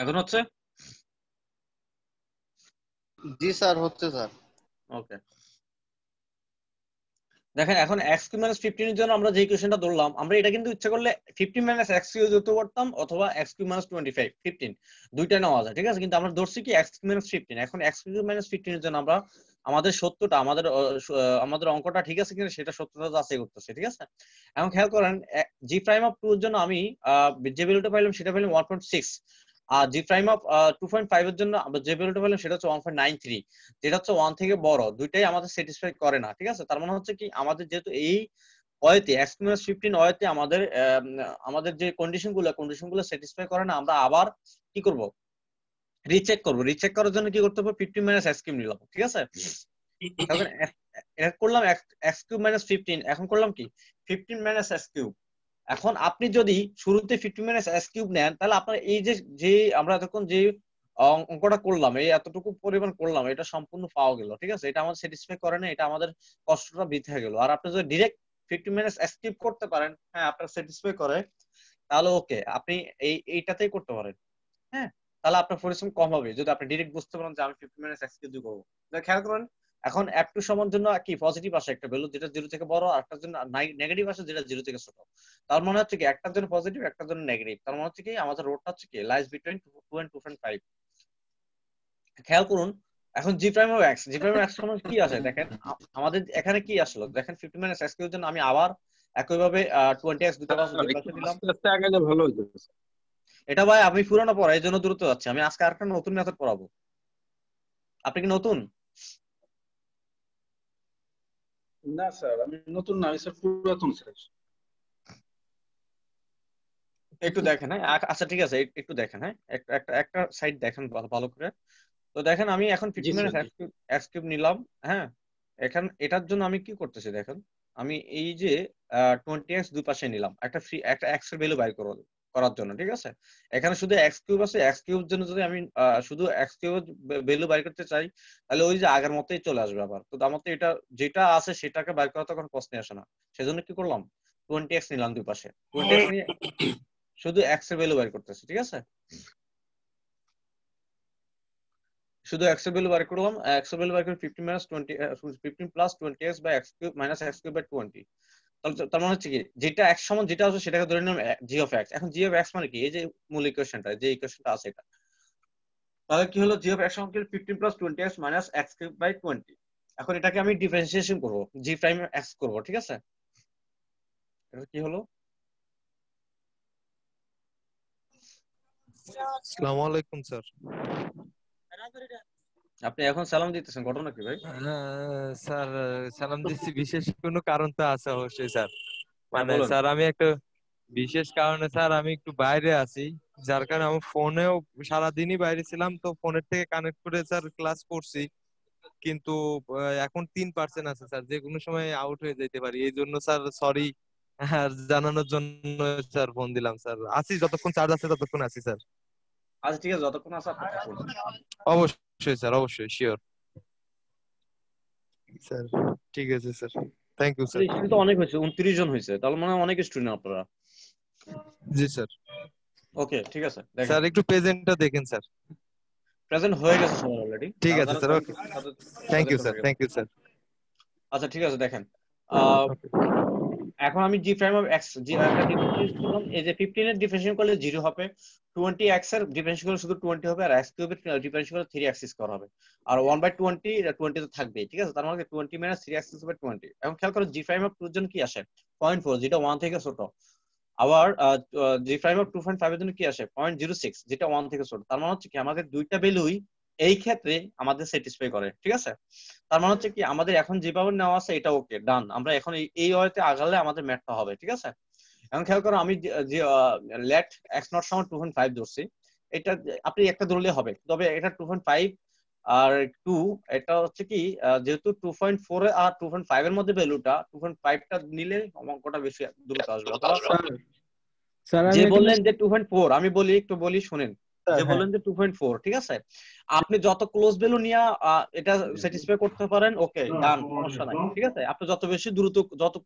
এখন হচ্ছে জি স্যার হচ্ছে স্যার ওকে দেখেন এখন x কিউ মাইনাস ফিফটিনের জন্য আমরা যে ইকুয়েশনটা ধরলাম আমরা এটা কিন্তু ইচ্ছা করলে ফিফটিন মাইনাস এক্স কিউ যুক্ত করতাম অথবা x cube minus twenty five fifteen দুইটা নেওয়া যায় ঠিক আছে কিন্তু আমরা ধরছি কি এক্স কিউ মাইনাস ফিফটিন এখন x কিউ মাইনাস ফিফটিনের জন্য আমরা আমাদের সত্যটা আমাদের আমাদের অঙ্কটা ঠিক আছে কিনা সেটা সত্যটা যাচাই করতেছে ঠিক আছে এখন খেয়াল করেন জি প্রাইম অফ টু এর জন্য আমি যে ভ্যালুটা পাইলাম সেটা পাইলাম ওয়ান পয়েন্ট সিক্স আর G prime of two point five এর জন্য যে ভ্যালুটা পেলাম সেটা হচ্ছে ওয়ান পয়েন্ট নাইন থ্রি যেটা হচ্ছে ওয়ান থেকে বড় দুইটাই আমাদের স্যাটিসফাই করে না ঠিক আছে তার মানে হচ্ছে কি আমাদের যেহেতু এই অয়েতে এক্সপ্লেনার ফিফটিন অয়েতে আমাদের আমাদের যে কন্ডিশন গুলো কন্ডিশন গুলো স্যাটিসফাই করে না আমরা আবার কি করব রিচেক করব রিচেক করার জন্য কি করতে হবে ফিফটিন মাইনাস এক্সকিউব নিলাম ঠিক আছে এখন করলাম এক্স কিউব মাইনাস ফিফটিন এখন করলাম কি ফিফটিন মাইনাস এক্স কিউব এখন আপনি যদি শুরুতে ফিফটি মিনিটস এস কিউব নেন তাহলে আপনার এই যে যে আমরা এতক্ষণ যে অঙ্কটা করলাম এই এতটুকু পরিমাণ করলাম এটা সম্পূর্ণ পাওয়া গেল ঠিক আছে এটা আমাদের স্যাটিসফাই করে না এটা আমাদের কষ্টটা বৃদ্ধি গেল আর আপনি যদি direct fifty minutes S cube করতে পারেন হ্যাঁ আপনার স্যাটিসফাই করে তাহলে ওকে আপনি এই এইটাতেই করতে পারেন হ্যাঁ তাহলে আপনার পরিশ্রম কম হবে যদি আপনি ডিরেক্ট বুঝতে পারেন যে আমি ফিফটি মিনিটস এস কিউব করবো খেয়াল করেন এখন অ্যাপ টু সমান জন্য কি পজিটিভ আসে একটা ভ্যালু যেটা জিরো থেকে বড় আর জন্য নেগেটিভ আসে যেটা জিরো থেকে ছোট তার মনে হচ্ছে কি একটার জন্য পজিটিভ একটার জন্য নেগেটিভ তার মনে হচ্ছে কি আমাদের রোডটা হচ্ছে কি lies between two and two point five খেয়াল করুন এখন G prime of x G prime of x সমান কি আসে দেখেন আমাদের এখানে কি আসলো দেখেন ফিফটি মাইনাস এক্স কিউব জন্য আমি আবার একইভাবে টোয়েন্টি এক্স দুটো দিলাম এটা ভাই আমি পুরানো পড়া এই জন্য দ্রুত যাচ্ছি আমি আজকে আরেকটা নতুন মেথড পড়াবো আপনি কি নতুন না স্যার আমি নতুন না স্যার পুরাতন স্যার একটু দেখেন হ্যাঁ আচ্ছা ঠিক আছে একটু দেখেন হ্যাঁ একটা একটা সাইড দেখেন ভালো করে তো দেখেন আমি এখন ফিফটি মিনিট নিলাম হ্যাঁ এখন এটার জন্য আমি কি করতেছি দেখেন আমি এই যে টোয়েন্টি এক্স দুপাশে নিলাম একটা ফ্রি একটা এক্সের এর ভ্যালু বাই করলাম করার জন্য ঠিক আছে এখানে শুধু এক্স কিউব আছে এক্স কিউব জন্য যদি আমি শুধু এক্স কিউব ভ্যালু বের করতে চাই তাহলে ওই যে আগের মতোই চলে আসবে আবার তো আমার তো এটা যেটা আছে সেটাকে বের করা তো কোনো প্রশ্নে আসে না সেজন্য কি করলাম টোয়েন্টি এক্স নিলাম দুই পাশে শুধু এক্স এর ভ্যালু বের করতেছি ঠিক আছে শুধু এক্স এর ভ্যালু বার করলাম এক্স এর ভ্যালু বার করে 15 minus twenty fifteen plus twenty x by x cube minus x cube by twenty তার মানে হচ্ছে কি যেটা এক সময় যেটা আছে সেটাকে ধরে নিলাম জি অফ এক্স এখন জি অফ এক্স মানে কি এই যে মূল ইকুয়েশনটা যে ইকুয়েশনটা আছে এটা তাহলে কি হলো জি অফ এক্স সমান কি plus twenty x minus x by twenty এখন এটাকে আমি ডিফারেন্সিয়েশন করব জি প্রাইম এক্স করব ঠিক আছে এটা কি হলো আসসালামু আলাইকুম স্যার আপনি এখন সালাম দিতেছেন ঘটনা কি ভাই স্যার সালাম দিচ্ছি বিশেষ কোনো কারণ তো আছে অবশ্যই স্যার হ্যাঁ, মানে স্যার আমি একটু বিশেষ কারণে স্যার আমি একটু বাইরে আছি যার কারণে আমি ফোনেও সারাদিনই বাইরে ছিলাম তো ফোনের থেকে কানেক্ট করে স্যার ক্লাস করছি কিন্তু এখন তিন পার্সেন্ট আছে স্যার যে কোনো সময় আউট হয়ে যেতে পারি এই জন্য স্যার সরি আর জানানোর জন্য স্যার ফোন দিলাম স্যার আছি যতক্ষণ চার্জ আছে ততক্ষণ আছি স্যার আচ্ছা ঠিক আছে যতক্ষণ আছে অবশ্যই অবশ্যই স্যার অবশ্যই শিওর স্যার ঠিক আছে স্যার থ্যাংক ইউ স্যার এখানে তো অনেক হয়েছে 29 জন হয়েছে তাহলে মানে অনেক স্টুডেন্ট আপনারা জি স্যার ওকে ঠিক আছে স্যার একটু প্রেজেন্টটা দেখেন স্যার প্রেজেন্ট হয়ে গেছে সবার অলরেডি ঠিক আছে মানে sir okay thank you sir thank you sir আচ্ছা ঠিক আছে দেখেন এখন আমি G prime of x G একটা করলাম এই যে 15 এর ডিফারেনশিয়েশন করলে 0 হবে 20 এক্স এর ডিফারেনশিয়েশন করলে শুধু 20 হবে আর এক্স কিউবের ডিফারেনশিয়েশন করলে 3 এক্স স্কয়ার হবে আর 1 বাই 20 এটা 20 তো থাকবেই ঠিক আছে তার মানে 20 মাইনাস 3 এক্স হবে 20 এখন খেয়াল করো জি প্রাইম অফ 2 এর জন্য কি আসে 0.4 যেটা 1 থেকে ছোট আবার জি প্রাইম অফ 2.5 এর জন্য কি আসে 0.06 যেটা 1 থেকে ছোট তার মানে হচ্ছে কি আমাদের দুইটা ভ্যালুই এই ক্ষেত্রে আমাদের স্যাটিসফাই করে ঠিক আছে তার মানে হচ্ছে কি আমাদের এখন যেভাবে নেওয়া আছে এটা ওকে ডান আমরা এখন এই ওয়েতে আগালে আমাদের ম্যাথটা হবে ঠিক আছে এখন খেয়াল করো আমি যে লেট এক্স নট সমান টু পয়েন্ট ফাইভ ধরছি এটা আপনি একটা ধরলে হবে তবে এটা টু পয়েন্ট ফাইভ আর টু এটা হচ্ছে কি যেহেতু টু পয়েন্ট ফোর আর টু পয়েন্ট ফাইভ এর মধ্যে ভ্যালুটা টু পয়েন্ট ফাইভটা নিলে অঙ্কটা বেশি দ্রুত আসবে যে বললেন যে টু পয়েন্ট ফোর আমি বলি একটু বলি শুনেন হ্যাঁ, যে হ্যাঁ। বলেন যে 2.4 ঠিক আছে আপনি যত ক্লোজ ভ্যালু নিয়ে এটা স্যাটিসফাই করতে পারেন ওকে ডান হ্যাঁ, সমস্যা নাই ঠিক আছে আপনি যত বেশি দ্রুত যত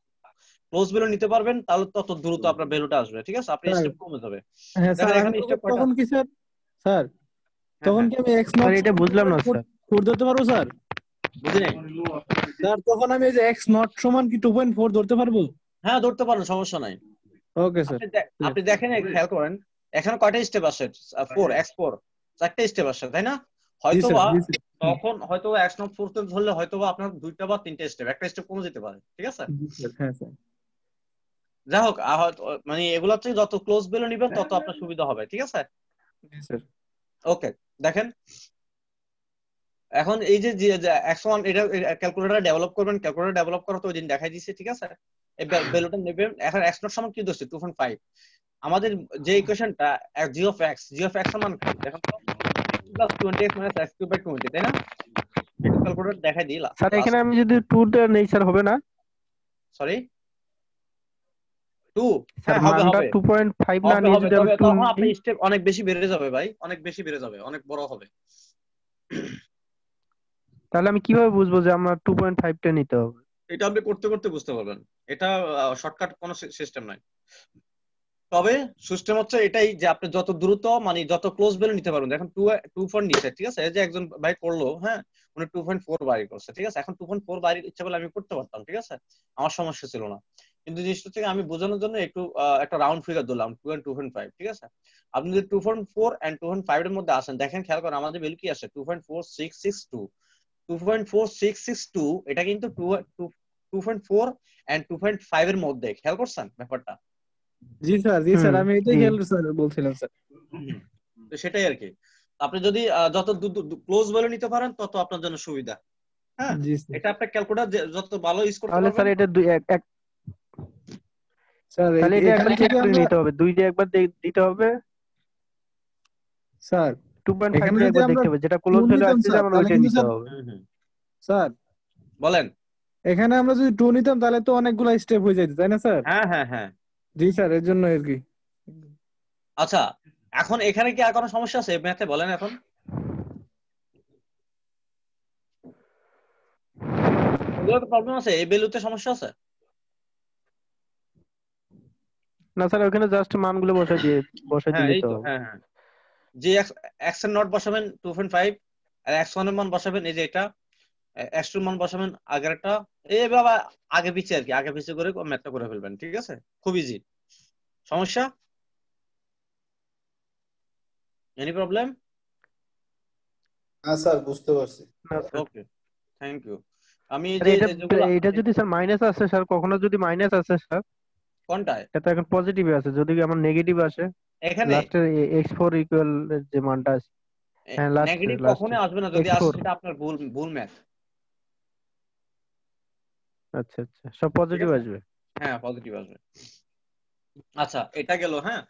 ক্লোজ ভ্যালু নিতে পারবেন তাহলে তত দ্রুত আপনার ভ্যালুটা আসবে ঠিক আছে আপনি স্টেপ কমে যাবে তখন কি স্যার স্যার তখন কি আমি এক্স নট এটা বুঝলাম না স্যার ধরতে পারবো স্যার বুঝলেন স্যার তখন আমি এই যে এক্স নট সমান কি 2.4 ধরতে পারবো হ্যাঁ ধরতে পারবেন সমস্যা নাই ওকে স্যার আপনি দেখেন খেয়াল করেন এখানে কয়টা স্টেপ আছে ফোর এক্স ফোর চারটা স্টেপ আছে তাই না হয়তোবা তখন হয়তো এক্স নট ফোর ধরলে বা আপনার দুইটা বা তিনটা স্টেপ একটা স্টেপ কমে যেতে পারে ঠিক আছে হ্যাঁ, যাই হোক মানে এগুলা থেকে যত ক্লোজ বেলো নিবেন তত হ্যাঁ। আপনার সুবিধা হবে ঠিক আছে ওকে হ্যাঁ, দেখেন এখন এই যে একশো ওয়ান এটা ক্যালকুলেটার ডেভেলপ করবেন ক্যালকুলেটার ডেভেলপ করা তো ওই দিন দেখাই দিচ্ছে ঠিক আছে এই নেবেন এখন এক্স নট সমান কি ধরছে টু পয়েন্ট ফাইভ আমাদের যে ইকুয়েশনটা G of x G of x সমান দেখো তো plus 20x minus x cube by 20 তাই না একটু ক্যালকুলেটর দেখাই দিই স্যার এখানে আমি যদি টু দেই নেই স্যার হবে না সরি 2 স্যার হ্যাঁ, হবে হবে 2.5 না নিয়ে যদি আমি 2 আপনি স্টেপ অনেক বেশি বেড়ে যাবে ভাই অনেক বেশি বেড়ে যাবে অনেক বড় হবে তাহলে আমি কিভাবে বুঝবো যে আমার 2.5 টা নিতে হবে এটা আপনি করতে করতে বুঝতে পারবেন এটা শর্টকাট কোনো সিস্টেম নাই তবে সিস্টেম হচ্ছে এটাই যে আপনি যত দ্রুত মানে যত ক্লোজ ভ্যালু নিতে পারবেন এখন টু টু পয়েন্ট নিচ্ছে ঠিক আছে যে একজন ভাই করলো হ্যাঁ উনি টু পয়েন্ট ফোর বাড়ি করছে ঠিক আছে এখন টু পয়েন্ট ফোর বাড়ির ইচ্ছা আমি করতে পারতাম ঠিক আছে আমার সমস্যা ছিল না কিন্তু জিনিসটা থেকে আমি বোঝানোর জন্য একটু একটা রাউন্ড ফিগার দিলাম two and two point five ঠিক আছে আপনি যদি two point four and two point five এর মধ্যে আসেন দেখেন খেয়াল করেন আমাদের বিল কি আছে two point four six six two two point four six six two এটা কিন্তু two two point four and two point five এর মধ্যে খেয়াল করছেন ব্যাপারটা জি স্যার জি স্যার আমি এটাই খেয়াল স্যার বলছিলাম স্যার তো সেটাই আর কি আপনি যদি যত ক্লোজ বলে নিতে পারেন তত আপনার জন্য সুবিধা হ্যাঁ এটা আপনার ক্যালকুলেটর যত ভালো স্যার এটা দুই এক এক স্যার তাহলে এটা একবার চেক করে নিতে হবে দুইটা একবার দিতে হবে স্যার 2.5 দেখতে হবে যেটা ক্লোজ আসছে যেমন ওইটা হবে স্যার বলেন এখানে আমরা যদি টু নিতাম তাহলে তো অনেকগুলা স্টেপ হয়ে যেত তাই না স্যার হ্যাঁ হ্যাঁ হ্যাঁ জি স্যার এর জন্য আর কি আচ্ছা এখন এখানে কি আর কোনো সমস্যা আছে ম্যাথে বলেন এখন প্রবলেম আছে এই বেলুতে সমস্যা আছে না স্যার ওখানে জাস্ট মানগুলো বসে দিয়ে বসে হ্যাঁ, দিলে তো হ্যাঁ হ্যাঁ জি এক্স এর নট বসাবেন 2.5 আর এক্স1 এর মান বসাবেন এই যে এটা বসাবেন আগের একটা আগে পিছে আর কি আগে পিছে করে ম্যাথটা করে ফেলবেন ঠিক আছে খুব ইজি সমস্যা এনি প্রবলেম হ্যাঁ স্যার বুঝতে পারছি ওকে থ্যাংক ইউ আমি এটা যদি স্যার মাইনাস আসে স্যার কখনো যদি মাইনাস আসে স্যার কোনটায় এটা এখন পজিটিভ আছে যদি আমার নেগেটিভ আসে এখানে লাস্টে x4 ইকুয়াল যে মানটা আছে হ্যাঁ লাস্ট নেগেটিভ কখনো আসবে না যদি আসে সেটা আপনার ভুল ভুল ম্যাথ আচ্ছা আচ্ছা সব পজিটিভ আসবে হ্যাঁ পজিটিভ আসবে আচ্ছা এটা গেল হ্যাঁ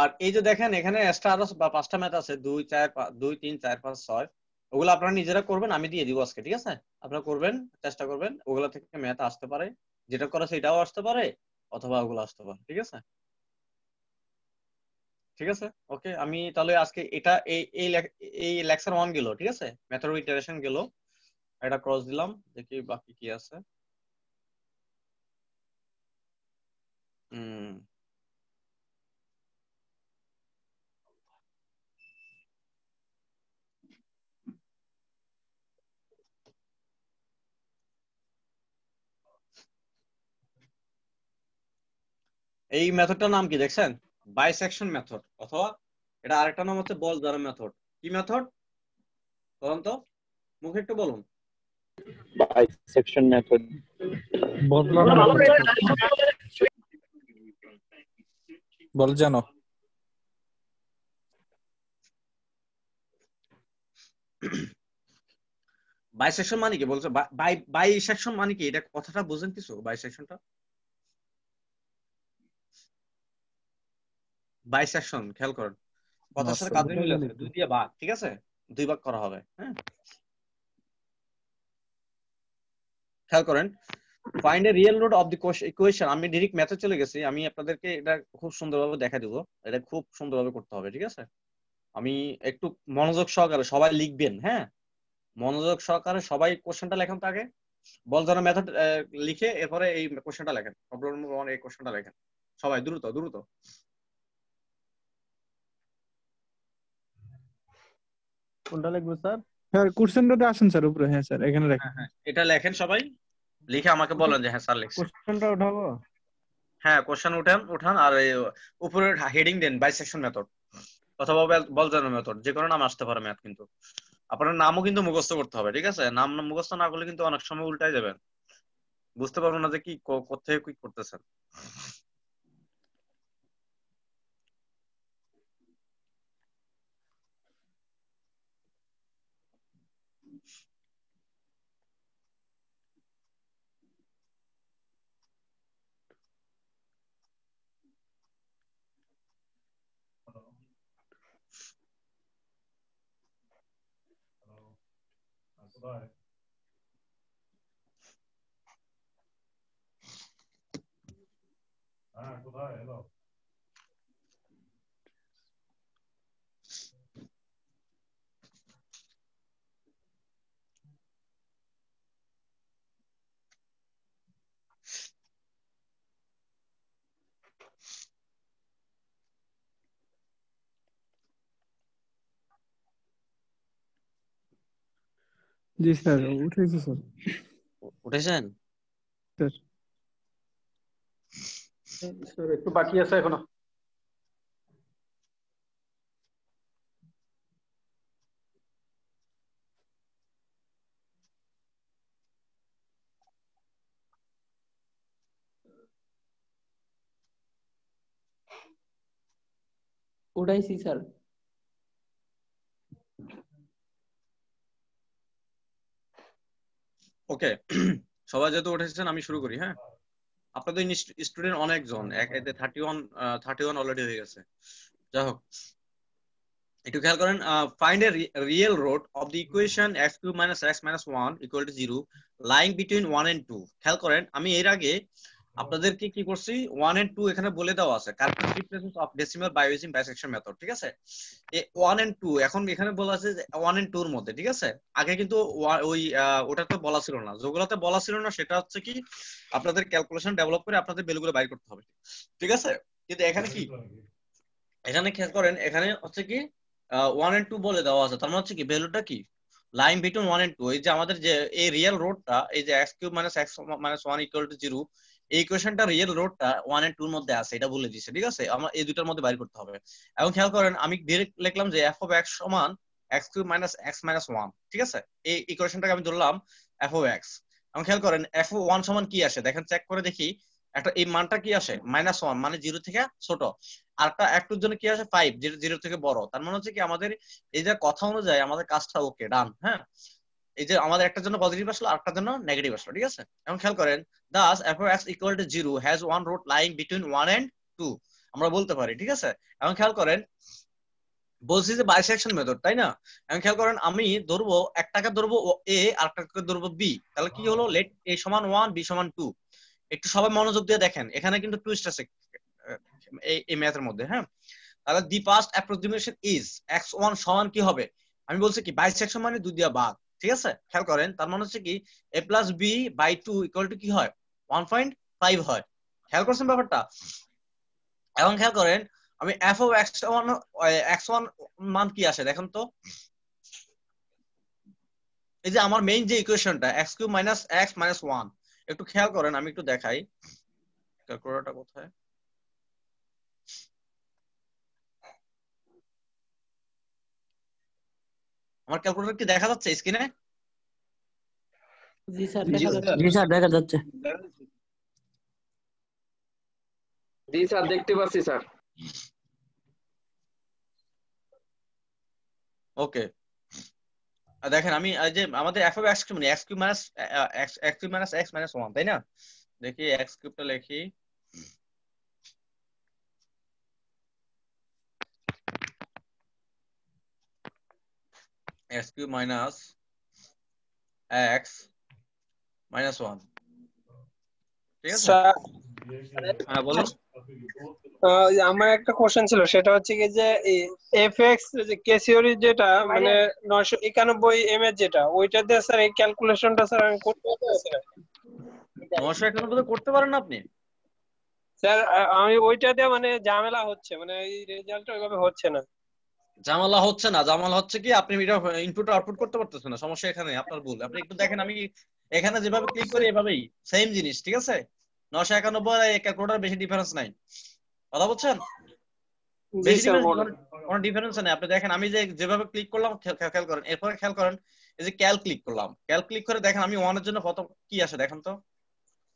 আর এই যে দেখেন এখানে এক্সট্রা আরো পাঁচটা ম্যাথ আছে দুই চার দুই তিন চার পাঁচ ছয় ওগুলো আপনারা নিজেরা করবেন আমি দিয়ে দিব আজকে ঠিক আছে আপনারা করবেন চেষ্টা করবেন ওগুলো থেকে ম্যাথ আসতে পারে যেটা করা সেটাও আসতে পারে অথবা ওগুলো আসতে পারে ঠিক আছে ঠিক আছে ওকে আমি তাহলে আজকে এটা এই এই এই লেকচার ওয়ান গেল ঠিক আছে ম্যাথের ইটারেশন গেল এটা ক্রস দিলাম দেখি বাকি কি আছে Mm. এই মেথডটার নাম কি দেখছেন বাইসেকশন মেথড অথবা এটা আরেকটা নাম হচ্ছে বল দ্বারা মেথড কি মেথড বলুন তো মুখে একটু বলুন বাইসেকশন মেথড বল জানো মানে কি বলছো বাই মানে কি এটা কথাটা বুঝেন কিছু খেয়াল করেন কথার সাথে কাজ দুই দিয়ে ভাগ ঠিক আছে দুই ভাগ করা হবে হ্যাঁ খেয়াল করেন find a real root of the equation আমি ডিরেক্ট ম্যাথে চলে গেছি আমি আপনাদেরকে এটা খুব সুন্দরভাবে দেখা দিব এটা খুব সুন্দরভাবে করতে হবে ঠিক আছে আমি একটু মনোযোগ সহকারে সবাই লিখবেন হ্যাঁ মনোযোগ সহকারে সবাই কোশ্চেনটা লেখেন তাকে বলজানো মেথড লিখে এরপরে এই কোশ্চেনটা লেখেন প্রবলেম ওয়ান এই কোশ্চেনটা লেখেন সবাই দ্রুত দ্রুত কোনটা লিখবো স্যার স্যার কোশ্চেনটা আসেন স্যার উপরে হ্যাঁ স্যার এখানে লেখেন হ্যাঁ, হ্যাঁ। এটা লেখেন সবাই লিখে আমাকে বলেন যে হ্যাঁ স্যার লিখছি কোশ্চেনটা উঠাবো হ্যাঁ কোশ্চেন উঠান উঠান আর উপরে হেডিং দেন বাইসেকশন মেথড অথবা বল জানো মেথড যে কোনো নাম আসতে পারে ম্যাথ কিন্তু আপনার নামও কিন্তু মুখস্থ করতে হবে ঠিক আছে নাম মুখস্থ না করলে কিন্তু অনেক সময় উল্টাই যাবেন বুঝতে পারবো না যে কি কোথায় কি করতেছেন about Ah, goodbye, hello. জি স্যার স্যার উঠেছেন স্যার একটু বাকি আছে এখনো উঠাইছি স্যার ওকে সবাই যেহেতু উঠেছেন আমি শুরু করি হ্যাঁ আপনাদের স্টুডেন্ট অনেকজন এতে thirty one thirty one already হয়ে গেছে যাই হোক একটু খেয়াল করেন find a real root of the equation x cube minus x minus one equal to zero lying between one and two খেয়াল করেন আমি এর আগে আপনাদেরকে কি করছি ওয়ান এন্ড টু এখানে বলে দেওয়া আছে কারেক্টনেস ডিফারেন্স অফ ডেসিমাল বায়োজিম বাইসেকশন মেথড ঠিক আছে ওয়ান এন্ড টু এখন এখানে বলা আছে ওয়ান এন্ড টুর মধ্যে ঠিক আছে আগে কিন্তু ওই ওটা তো বলা ছিল না যেগুলোতে বলা ছিল না সেটা হচ্ছে কি আপনাদের ক্যালকুলেশন ডেভেলপ করে আপনাদের বেলগুলো বাইর করতে হবে ঠিক আছে কিন্তু এখানে কি এখানে খেয়াল করেন এখানে হচ্ছে কি ওয়ান এন্ড টু বলে দেওয়া আছে তার মানে হচ্ছে কি ভ্যালুটা কি line between one and two এই যে আমাদের যে এই রিয়েল রোডটা এই যে x cube minus x minus one equal to zero এই কোয়েশনটা রিয়েল রোডটা ওয়ান এন্ড টুর মধ্যে আছে এটা বলে দিচ্ছে ঠিক আছে আমার এই দুটার মধ্যে বাইর করতে হবে এবং খেয়াল করেন আমি ডিরেক্ট লিখলাম যে এফ অফ এক্স সমান x cube minus x minus one ঠিক আছে এই ইকুয়েশনটাকে আমি ধরলাম এফ অফ এক্স এবং খেয়াল করেন এফ ওয়ান সমান কি আসে দেখেন চেক করে দেখি একটা এই মানটা কি আসে মাইনাস ওয়ান মানে জিরো থেকে ছোট আরটা টুর জন্য কি আসে ফাইভ জিরো থেকে বড় তার মানে হচ্ছে কি আমাদের এই যে কথা অনুযায়ী আমাদের কাজটা ওকে ডান হ্যাঁ এই যে আমাদের একটার জন্য পজিটিভ আসলো আরেকটার জন্য নেগেটিভ আসলো ঠিক আছে এখন খেয়াল করেন thus f x equal to zero has one root lying between one and two আমরা বলতে পারি ঠিক আছে এখন খেয়াল করেন বলছি যে বাইসেকশন মেথড তাই না এখন খেয়াল করেন আমি ধরবো একটাকে ধরবো এ আর একটাকে ধরবো বি তাহলে কি হলো লেট এ সমান ওয়ান বি সমান টু একটু সবাই মনোযোগ দিয়ে দেখেন এখানে কিন্তু টুইস্ট আছে এই ম্যাথের মধ্যে হ্যাঁ তাহলে the first approximation is x one সমান কি হবে আমি বলছি কি বাইসেকশন মানে দুই দিয়া ভাগ ঠিক আছে খেয়াল করেন তার মানে হচ্ছে কি a plus b by two equal to কি হয় ওয়ান পয়েন্ট ফাইভ হয় খেয়াল করছেন ব্যাপারটা এবং খেয়াল করেন আমি f of x one x one মান কি আসে দেখেন তো এই যে আমার মেইন যে ইকুয়েশনটা x cube minus x minus one একটু খেয়াল করেন আমি একটু দেখাই ক্যালকুলেটরটা কোথায় আমার ক্যালকুলেটর কি দেখা যাচ্ছে স্ক্রিনে জি স্যার দেখা যাচ্ছে জি স্যার দেখা যাচ্ছে জি স্যার দেখতে পাচ্ছি স্যার ওকে দেখেন আমি যে আমাদের এফ এক্স কিউব মানে x cube minus x cube minus x minus one তাই না দেখি এক্স কিউবটা লিখি x cube minus x minus 1 হ্যাঁ, যেটা মানে এম এর যেটা ওইটা দিয়ে স্যার এই ক্যালকুলেশনটা স্যার আমি করতে পারেন আপনি স্যার আমি ওইটা দিয়ে মানে ঝামেলা হচ্ছে মানে রেজাল্টটা ওইভাবে হচ্ছে না জামালা হচ্ছে না জামালা হচ্ছে কি আপনি এটা ইনপুট আউটপুট করতে পারতেছেন না সমস্যা এখানে আপনার ভুল আপনি একটু দেখেন আমি এখানে যেভাবে ক্লিক করি এভাবেই সেম জিনিস ঠিক আছে 991 আর 1 কোটার বেশি ডিফারেন্স নাই কথা বলছেন কোন ডিফারেন্স নাই আপনি দেখেন আমি যে যেভাবে ক্লিক করলাম খেয়াল করেন এরপরে খেয়াল করেন এই যে ক্যাল ক্লিক করলাম ক্যাল ক্লিক করে দেখেন আমি 1 এর জন্য কত কি আসে দেখেন তো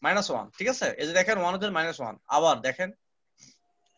-1 ঠিক আছে এই যে দেখেন 1 এর জন্য -1 আবার দেখেন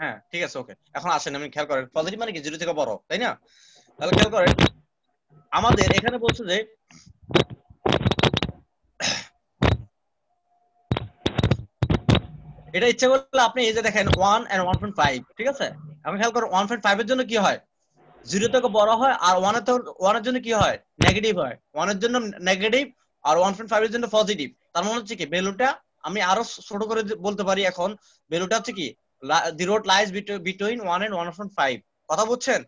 হ্যাঁ ঠিক আছে ওকে এখন আসেন আমি খেয়াল করেন পজিটিভ মানে কি জিরো থেকে বড় তাই না তাহলে খেয়াল করেন আমাদের এখানে বলছে যে এটা ইচ্ছা করলে আপনি এই যে দেখেন one and one point five ঠিক আছে আমি খেয়াল করেন ওয়ান পয়েন্ট ফাইভ এর জন্য কি হয় জিরো থেকে বড় হয় আর ওয়ান এর ওয়ান এর জন্য কি হয় নেগেটিভ হয় ওয়ান এর জন্য নেগেটিভ আর ওয়ান পয়েন্ট ফাইভ এর জন্য পজিটিভ তার মানে হচ্ছে কি ভ্যালুটা আমি আরো ছোট করে বলতে পারি এখন ভ্যালুটা হচ্ছে কি the root lies between one and one point five কথা বুঝছেন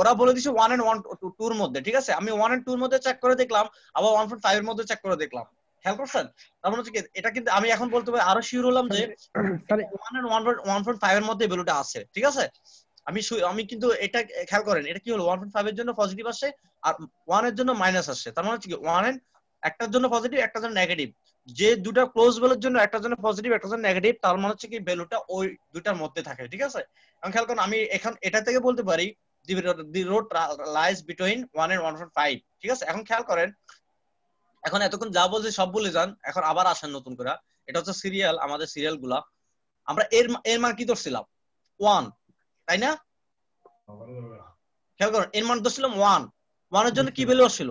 ওরা বলে দিছে ওয়ান এন্ড ওয়ান টুর মধ্যে ঠিক আছে আমি ওয়ান এন্ড টুর মধ্যে চেক করে দেখলাম আবার ওয়ান পয়েন্ট ফাইভ এর মধ্যে চেক করে দেখলাম খেয়াল করছেন তারপর মানে হচ্ছে এটা কিন্তু আমি এখন বলতে পারি আরো শিওর হলাম যে one and one point one point five এর মধ্যে ভ্যালুটা আছে ঠিক আছে আমি আমি কিন্তু এটা খেয়াল করেন এটা কি হলো ওয়ান পয়েন্ট ফাইভ এর জন্য পজিটিভ আসে আর ওয়ান এর জন্য মাইনাস আসে তার মানে হচ্ছে কি ওয়ান এন্ড একটার জন্য পজিটিভ একটার জন্য নেগেটিভ যে দুটা ক্লোজ বেলের জন্য একটার জন্য পজিটিভ একটার জন্য নেগেটিভ তার মানে হচ্ছে কি ভ্যালুটা ওই দুটার মধ্যে থাকে ঠিক আছে আমি খেয়াল করুন আমি এখান এটা থেকে বলতে পারি the root lies between one and one five ঠিক আছে এখন খেয়াল করেন এখন এতক্ষণ যা বলছি সব বলে যান এখন আবার আসেন নতুন করে এটা হচ্ছে সিরিয়াল আমাদের সিরিয়াল গুলা আমরা এর এর মান কি ধরছিলাম ওয়ান তাই না খেয়াল করুন এর মান ধরছিলাম ওয়ান ওয়ানের জন্য কি ভ্যালু আসছিল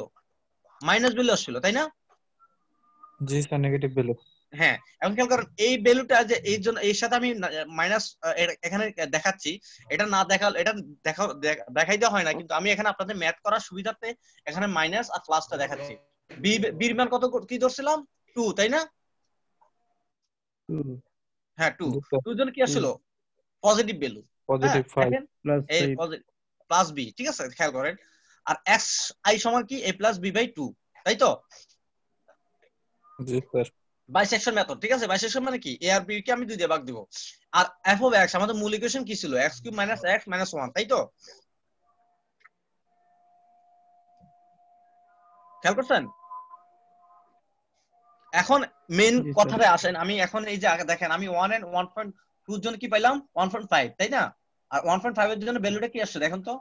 মাইনাস ভ্যালু আসছিল তাই না জি স্যার নেগেটিভ ভ্যালু হ্যাঁ এখন খেয়াল করেন এই ভ্যালুটা যে এই জন্য এর সাথে আমি মাইনাস এখানে দেখাচ্ছি এটা না দেখা এটা দেখা দেখাই দেওয়া হয় না কিন্তু আমি এখানে আপনাদের ম্যাথ করার সুবিধাতে এখানে মাইনাস আর প্লাসটা দেখাচ্ছি বি বির মান কত কি ধরছিলাম টু তাই না হ্যাঁ টু টু জন কি আসলো positive value positive five plus b ঠিক আছে খেয়াল করেন আর এক্স আই সমান কি a plus b by two তাই তো বাইসেকশন মেথড ঠিক আছে বাইসেকশন মানে কি এ আর বি কে আমি দুই দিয়ে ভাগ দিব আর এফ এক্স আমাদের মূল ইকুয়েশন কি ছিল x cube minus x minus one তাই তো খেয়াল করছেন এখন মেন কথাটা আসেন আমি এখন এই যে দেখেন আমি one and one point two জন্য কি পাইলাম ওয়ান পয়েন্ট ফাইভ তাই না আর ওয়ান পয়েন্ট ফাইভ এর জন্য ভ্যালুটা কি আসছে দেখেন তো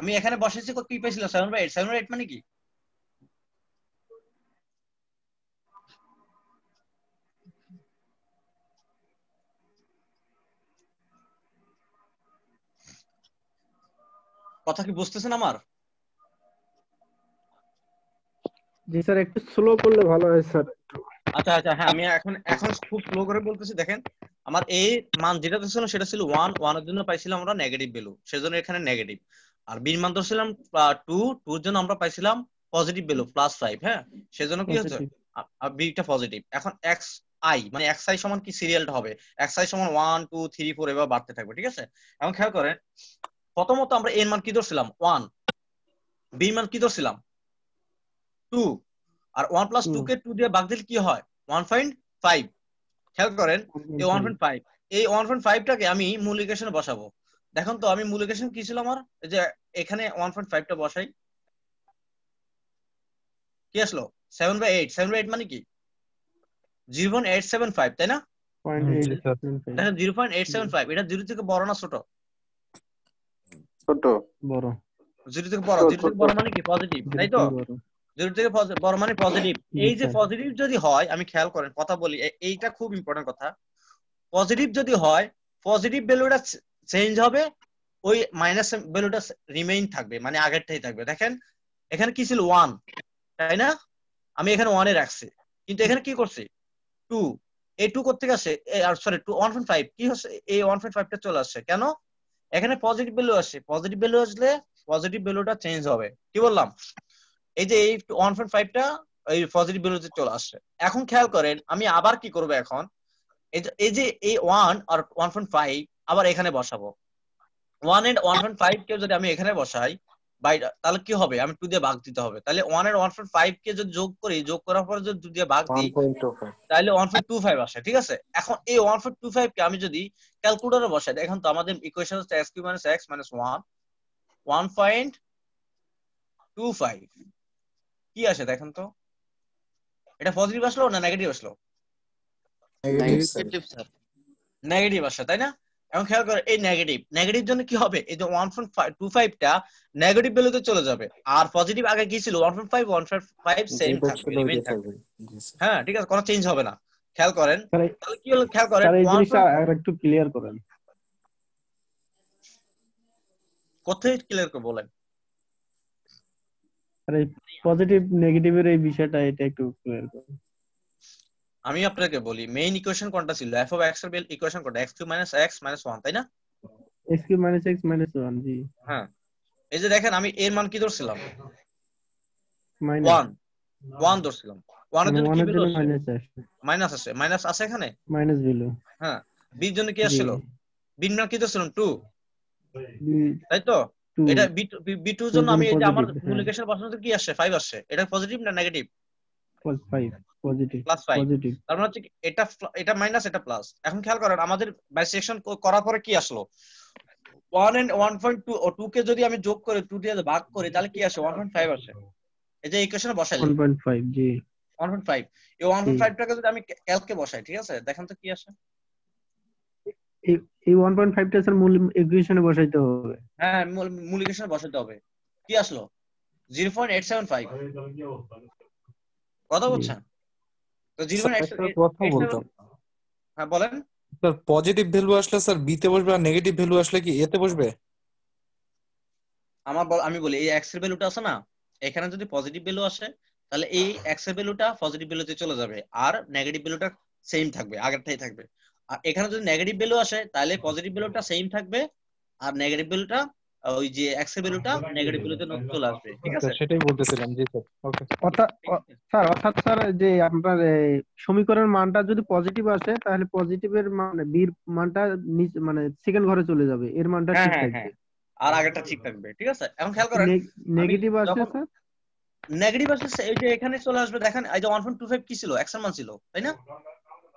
আমি এখানে বসেছি কত কি পেয়েছিলাম seven by eight seven by eight মানে কি কথা কি বুঝতেছেন আমার জি স্যার একটু স্লো করলে ভালো হয় স্যার আচ্ছা আচ্ছা হ্যাঁ আমি এখন এখন খুব স্লো করে বলতেছি দেখেন আমার এই মান যেটা ছিল সেটা ছিল ওয়ান ওয়ানের জন্য পাইছিলাম আমরা নেগেটিভ ভ্যালু সেজন্য এখানে নেগেটিভ আর বিন মান ধরছিলাম টু টুর জন্য আমরা পাইছিলাম পজিটিভ ভ্যালু প্লাস ফাইভ হ্যাঁ সেজন্য কি হচ্ছে বিটা পজিটিভ এখন এক্স আই মানে এক্স আই সমান কি সিরিয়ালটা হবে এক্স আই সমান ওয়ান টু থ্রি ফোর এবার বাড়তে থাকবে ঠিক আছে এখন খেয়াল করেন প্রথমত আমরা এর মান কি ধরছিলাম ওয়ান বির মান কি ধরছিলাম টু আর ওয়ান প্লাস টু কে টু দিয়ে ভাগ দিলে কি হয় ওয়ান পয়েন্ট ফাইভ খেয়াল করেন এই ওয়ান পয়েন্ট ফাইভ এই ওয়ান পয়েন্ট ফাইভটাকে আমি মূল ইকুয়েশনে বসাবো দেখুন তো আমি মূল ইকুয়েশন কি ছিল আমার যে এখানে 1.5 টা বসাই কি আসলো 7 বাই 8 7 বাই 8 মানে কি 0.875 তাই না 0.875 এটা 0 থেকে বড় না ছোট ছোট বড় 0 থেকে বড় 0 থেকে বড় মানে কি পজিটিভ তাই তো 0 থেকে বড় মানে পজিটিভ এই যে পজিটিভ যদি হয় আমি খেয়াল করেন কথা বলি এইটা খুব ইম্পর্টেন্ট কথা পজিটিভ যদি হয় পজিটিভ ভ্যালুটা চেঞ্জ হবে ওই মাইনাস ভ্যালুটা রিমেইন থাকবে মানে আগেরটাই থাকবে দেখেন এখানে কি ছিল ওয়ান তাই না আমি এখানে ওয়ানে রাখছি কিন্তু এখানে কি করছি টু এই টু করতে গেছে sorry two one point five কি হচ্ছে এই ওয়ান পয়েন্ট ফাইভটা চলে আসছে কেন এখানে পজিটিভ ভ্যালু আসছে পজিটিভ ভ্যালু আসলে পজিটিভ ভ্যালুটা চেঞ্জ হবে কি বললাম এই যে এই ওয়ান পয়েন্ট ফাইভটা এই পজিটিভ ভ্যালুতে চলে আসছে এখন খেয়াল করেন আমি আবার কি করবো এখন এই যে এই ওয়ান আর ওয়ান পয়েন্ট ফাইভ আবার এখানে বসাবো one and one point five কে যদি আমি এখানে বসাই বাই তাহলে কি হবে আমি টু দিয়ে ভাগ দিতে হবে তাহলে one and one point five কে যদি যোগ করি যোগ করার পর যদি টু দিয়ে ভাগ দিই তাহলে ওয়ান পয়েন্ট টু ফাইভ আসে ঠিক আছে এখন এই ওয়ান পয়েন্ট টু ফাইভ কে আমি যদি ক্যালকুলেটারে বসাই এখন তো আমাদের ইকুয়েশন হচ্ছে x cube minus x minus one one point two five কি আসে দেখেন তো এটা পজিটিভ আসলো না নেগেটিভ আসলো নেগেটিভ আসে তাই না এখন খেয়াল করো এই নেগেটিভ নেগেটিভ জন্য কি হবে এই যে ওয়ান পয়েন্ট টু ফাইভটা নেগেটিভ ভ্যালুতে চলে যাবে আর পজিটিভ আগে কি ছিল one point five one point five same থাকবে হ্যাঁ ঠিক আছে কোনো চেঞ্জ হবে না খেয়াল করেন তাহলে কি হলো খেয়াল করেন এই জিনিসটা একটু ক্লিয়ার করেন কোথায় ক্লিয়ার করে বলেন আরে পজিটিভ নেগেটিভের এই বিষয়টা এটা একটু ক্লিয়ার করেন আমি আপনাকে বলি মেইন ইকুয়েশন কোনটা ছিল এফ অফ এক্স এর বেল ইকুয়েশন কোনটা x cube minus x minus one তাই না এক্স কিউ মাইনাস জি হ্যাঁ এই যে দেখেন আমি এর মান কি ধরছিলাম 1 1 ধরছিলাম এর জন্য কি বের মাইনাস আছে মাইনাস আছে এখানে মাইনাস বেলো হ্যাঁ বির জন্য কি আসছিল এর মান কি ধরছিলাম টু তাই তো এটা বি টু জন্য আমি হ্যাঁ। এটা আমার কমিউনিকেশন পার্সেন্টেজ কি আসে ফাইভ আসে এটা পজিটিভ না নেগেটিভ তার মানে হচ্ছে এটা এটা মাইনাস এটা প্লাস এখন খেয়াল করেন আমাদের বাইসেকশন করার পরে কি আসলো ওয়ান এন্ড 1.2 ও টু কে যদি আমি যোগ করে টু দিয়ে ভাগ করি তাহলে কি আসে ফাইভ আসে এই যে ইকুয়েশনে বসাই ফাইভ জি 1.5 এই 1.5 টাকে যদি আমি ক্যালকে বসাই ঠিক আছে দেখেন তো কি আসে এই 1.5 টা স্যার মূল ইকুয়েশনে বসাইতে হবে হ্যাঁ মূল ইকুয়েশনে বসাতে হবে কি আসলো ফাইভ কথা বলছেন হ্যাঁ বলেন স্যার পজিটিভ ভ্যালু আসলে স্যার বিতে বসবে আর নেগেটিভ ভ্যালু আসলে কি এতে বসবে আমার আমি বলি এই এক্স এর ভ্যালুটা আছে না এখানে যদি পজিটিভ ভ্যালু আসে তাহলে এই এক্স এর ভ্যালুটা পজিটিভ ভ্যালুতে চলে যাবে আর নেগেটিভ ভ্যালুটা সেম থাকবে আগেরটাই থাকবে আর এখানে যদি নেগেটিভ ভ্যালু আসে তাহলে পজিটিভ ভ্যালুটা সেম থাকবে আর নেগেটিভ ভ্যালুটা ওই যে এক্স এর ভ্যালুটা নেগেটিভ ভ্যালুতে চলে আসবে ঠিক আচ্ছা, আছে সেটাই বলতেছিলাম জি স্যার ওকে অর্থাৎ স্যার অর্থাৎ স্যার যে আপনার সমীকরণের মানটা যদি পজিটিভ আসে তাহলে পজিটিভের মানে বি এর মানটা মানে সেকেন্ড ঘরে চলে যাবে এর মানটা হ্যাঁ, ঠিক হ্যাঁ, থাকবে হ্যাঁ, আর আগেটা ঠিক থাকবে ঠিক আছে এখন খেয়াল করেন নেগেটিভ আসে স্যার নেগেটিভ আসে এই যে এখানে চলে আসবে দেখেন এই যে 1.25 কি ছিল এক্স এর মান ছিল তাই না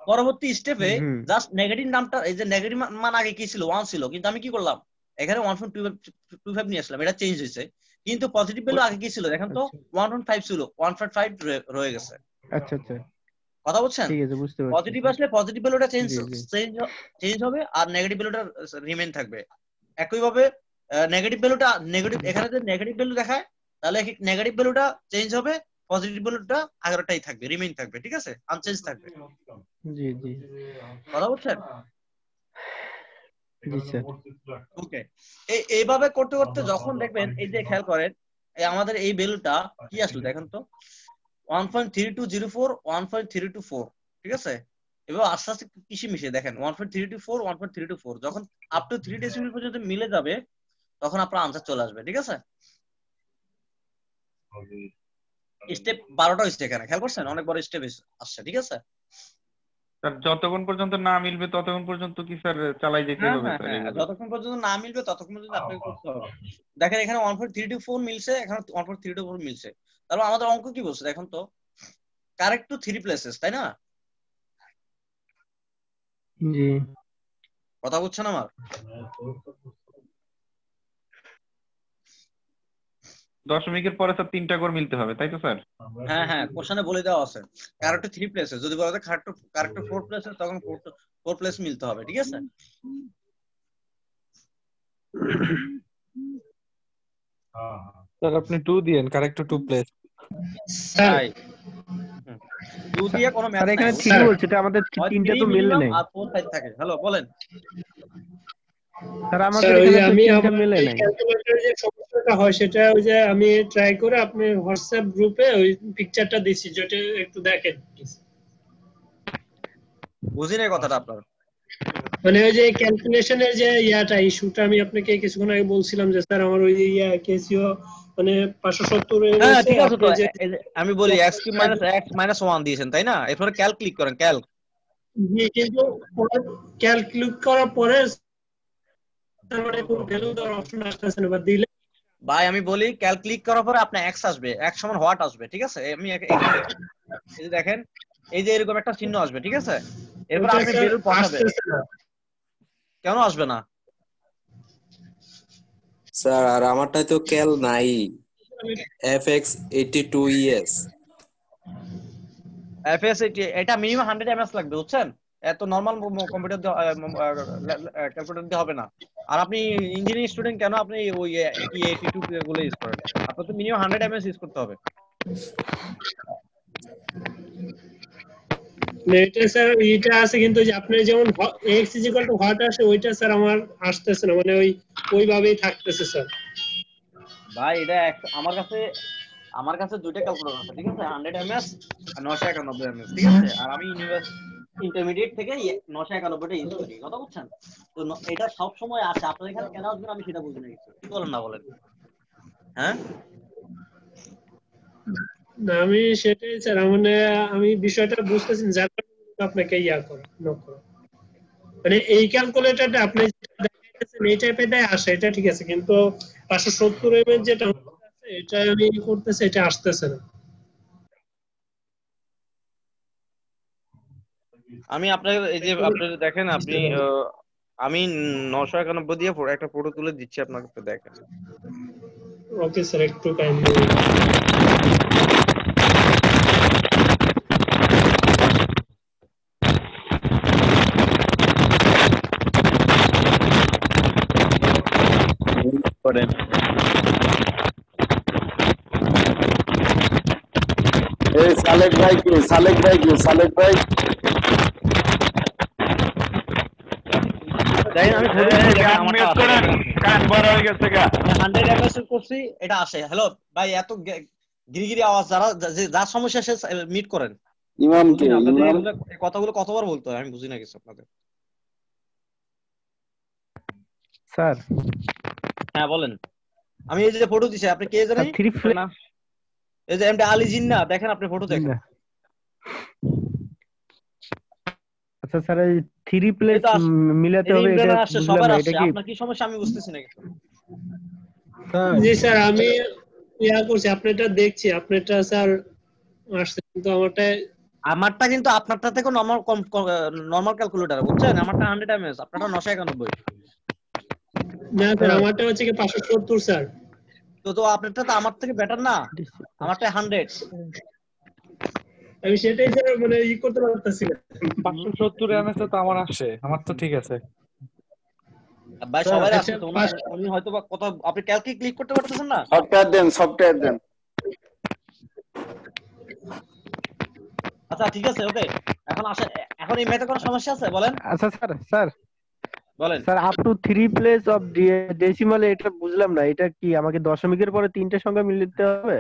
পরবর্তী স্টেপে জাস্ট নেগেটিভ নামটা এই যে নেগেটিভ মান আগে কি ছিল 1 ছিল কিন্তু আমি কি করলাম এখানে ওয়ান পয়েন্ট টু ফাইভ নিয়ে আসলাম এটা চেঞ্জ হয়েছে কিন্তু পজিটিভ ভ্যালু আগে কি ছিল এখন তো ওয়ান পয়েন্ট ফাইভ ছিল ওয়ান পয়েন্ট ফাইভ রয়ে গেছে আচ্ছা আচ্ছা কথা বলছেন পজিটিভ আসলে পজিটিভ ভ্যালুটা চেঞ্জ চেঞ্জ চেঞ্জ হবে আর নেগেটিভ ভ্যালুটা রিমেইন থাকবে একই ভাবে নেগেটিভ ভ্যালুটা নেগেটিভ এখানে যদি নেগেটিভ ভ্যালু দেখায় তাহলে নেগেটিভ ভ্যালুটা চেঞ্জ হবে পজিটিভ ভ্যালুটা আগেরটাই থাকবে রিমেইন থাকবে ঠিক আছে আনচেঞ্জ থাকবে জি জি কথা বলছেন ওকে এইভাবে করতে করতে যখন দেখবেন এই যে খেয়াল করেন আমাদের এই ভ্যালুটা আচ্ছা, কি আসলো দেখেন তো one point three two zero four one point three two four ঠিক আছে এবার আস্তে আস্তে কিসে মিশে দেখেন one point three two four one point three two four যখন আপ টু থ্রি ডেসিমিল পর্যন্ত মিলে যাবে তখন আপনার আনসার চলে আসবে ঠিক আছে স্টেপ বারোটা হয়েছে এখানে খেয়াল করছেন অনেক বড় স্টেপ আসছে ঠিক আছে যতক্ষণ পর্যন্ত না মিলবে ততক্ষণ পর্যন্ত কি স্যার চালাই যেতে হ্যাঁ, হবে হ্যাঁ, হ্যাঁ, যতক্ষণ পর্যন্ত না মিলবে ততক্ষণ পর্যন্ত আপনাকে করতে হবে দেখেন এখানে one four three two four মিলছে এখানে one four three two four মিলছে তাহলে আমাদের অঙ্ক কি বলছে দেখেন তো কারেক্ট টু থ্রি প্লেসেস তাই না জি কথা বুঝছেন আমার দশমিকের পরে স্যার তিনটা করে মিলতে হবে তাই তো স্যার হ্যাঁ হ্যাঁ কোশ্চেনে বলে দেওয়া আছে কারেক্ট থ্রি প্লেসে যদি বলা যায় কারেক্ট কারেক্ট ফোর প্লেসে তখন ফোর প্লেস মিলতে হবে ঠিক আছে স্যার আপনি টু দিয়েন correct two place sir two দিয়ে কোনো ম্যাথ এখানে থ্রি বলছে এটা আমাদের তিনটা তো মিলে না আর ফোর থাকে হ্যালো বলেন মানে আমি আপনাকে কিছুক্ষণ আগে বলছিলাম যে স্যার আমার ওই ইয়া কেসিও মানে পাঁচশো সত্তর হ্যাঁ, আমি বলি x মাইনাস x মাইনাস 1 দিয়েছেন তাই না এরপরে ক্যাল ক্লিক করেন ক্যাল কিন্তু ক্যাল ক্লিক করার পরে ভাই আমি বলি ক্যাল ক্লিক করার পরে আপনার এক্স আসবে এক সমান হোয়াট আসবে ঠিক আছে আমি এই যে দেখেন এই যে এরকম একটা চিহ্ন আসবে ঠিক আছে এরপর আপনি ভ্যালু পাঠাবেন কেন আসবে না স্যার আর আমারটাই তো ক্যাল নাই এফএক্স 82ইএস এফএস এটা মিনিমাম 100 এমএস লাগবে বুঝছেন এত নরমাল কম্পিউটার ক্যালকুলেটর দিয়ে হবে না আর আপনি ইঞ্জিনিয়ারিং স্টুডেন্ট কেন আপনি ওই এইটি টু গুলো ইউজ করেন আপনার তো মিনিমাম হান্ড্রেড এমএস ইউজ করতে হবে এটা স্যার এটা আছে কিন্তু যে আপনি যেমন এক্স ইকুয়াল টু হোয়াট আসে ওইটা স্যার আমার আসতেছে না মানে ওই ওইভাবেই থাকতেছে স্যার ভাই এটা আমার কাছে আমার কাছে দুইটা ক্যালকুলেটর আছে ঠিক আছে 100 এমএস আর 991 এমএস ঠিক আছে আর আমি ইউনিভার্সিটি ইন্টারমিডিয়েট থেকে ইয়ে, নশো একানব্বইটা ইউজ করি কথা বুঝছেন তো এটা সব সময় আছে আপনাদের এখানে কেন আসবেন আমি সেটা বুঝি না কি বলেন না বলেন হ্যাঁ আমি সেটাই স্যার মানে আমি বিষয়টা বুঝতেছি যার আপনাকে ইয়া করো নক মানে এই ক্যালকুলেটরটা আপনি দেখাইতেছেন এই টাইপে দেয় আসে এটা ঠিক আছে কিন্তু পাঁচশো সত্তর এম এর যেটা এটা আমি করতেছি এটা আসতেছে না আমি আপনার এই যে আপনার দেখেন আপনি আমি নশো একানব্বই দিয়ে একটা ফটো তুলে দিচ্ছি আপনাকে দেখেন ওকে স্যার একটু টাইম এই সালেক ভাই কে সালেক ভাই কে সালেক ভাই করছি এটা আসে হ্যালো ভাই এত গিরিগিরি আওয়াজ যারা যার সমস্যা সে মিট করেন কথাগুলো কতবার বলতে হয় আমি বুঝি না কিছু আপনাদের স্যার হ্যাঁ বলেন আমি এই যে ফটো দিছি আপনি কে জানেন এই যে এমডি আলী জিন্না দেখেন আপনি ফটো দেখেন আচ্ছা স্যার এই থ্রি প্লেট মিলাতে হবে এটা সবার আসছে আপনার কি সমস্যা আমি বুঝতেছি না জি স্যার আমি ইয়া করছি আপনারটা দেখছি আপনারটা স্যার আসছে কিন্তু আমারটা আমারটা কিন্তু আপনারটা থেকে নরমাল নরমাল ক্যালকুলেটর বুঝছেন আমারটা 100 এমএস আপনারটা 991 না স্যার আমারটা হচ্ছে কি 570 স্যার তো তো আপনারটা তো আমার থেকে বেটার না আমারটা 100 আমি সেটাই স্যার মানে ই করতে পারতেছি না পাঁচশো সত্তর এমএস তো আমার আসে আমার তো ঠিক আছে ভাই সবাই আসে তো উনি হয়তো বা কত আপনি ক্যালকে ক্লিক করতে পারতেছেন না সফটওয়্যার দেন সফটওয়্যার দেন আচ্ছা ঠিক আছে ওকে এখন আসে এখন এই ম্যাথে কোনো সমস্যা আছে বলেন আচ্ছা স্যার স্যার বলেন sir up to three place of decimal এটা বুঝলাম না এটা কি আমাকে দশমিকের পরে তিনটা সংখ্যা মিলিয়ে দিতে হবে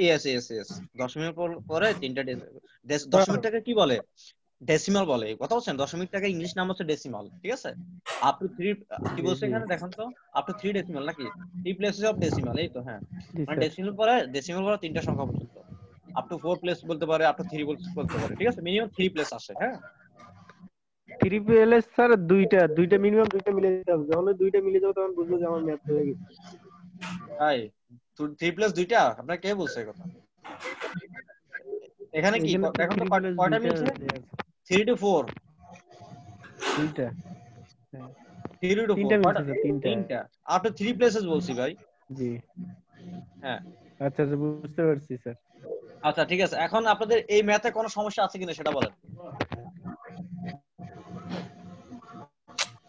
ইয়েস ইয়েস ইয়েস দশমিকের পরে তিনটা দশমিকটাকে কি বলে ডেসিমাল বলে কথা বলছেন দশমিকটাকে ইংলিশ নাম হচ্ছে ডেসিমাল ঠিক আছে আপ টু থ্রি কি বলছে এখানে দেখেন তো আপ টু থ্রি ডেসিমাল নাকি থ্রি প্লেসেস অফ ডেসিমাল এই তো হ্যাঁ মানে ডেসিমাল পরে ডেসিমাল পরে তিনটা সংখ্যা পর্যন্ত আপ টু ফোর প্লেস বলতে পারে আপ টু থ্রি বলতে পারে ঠিক আছে মিনিমাম থ্রি প্লেস আসে হ্যাঁ থ্রি প্লেস স্যার দুইটা দুইটা মিনিমাম দুইটা মিলে যাবে যখন দুইটা মিলে যাবে তখন বুঝবো যে আমার ম্যাথ হয়ে গেছে তাই থ্রি প্লাস দুইটা আপনার কে বলছে কথা এখানে কি এখন তো কয়টা মিলছে থ্রি টু ফোর তিনটা থ্রি টু ফোর তিনটা থ্রি প্লেসেস বলছি ভাই জি হ্যাঁ আচ্ছা, আচ্ছা বুঝতে পারছি স্যার আচ্ছা ঠিক আছে এখন আপনাদের এই ম্যাথে কোনো সমস্যা আছে কিনা সেটা বলেন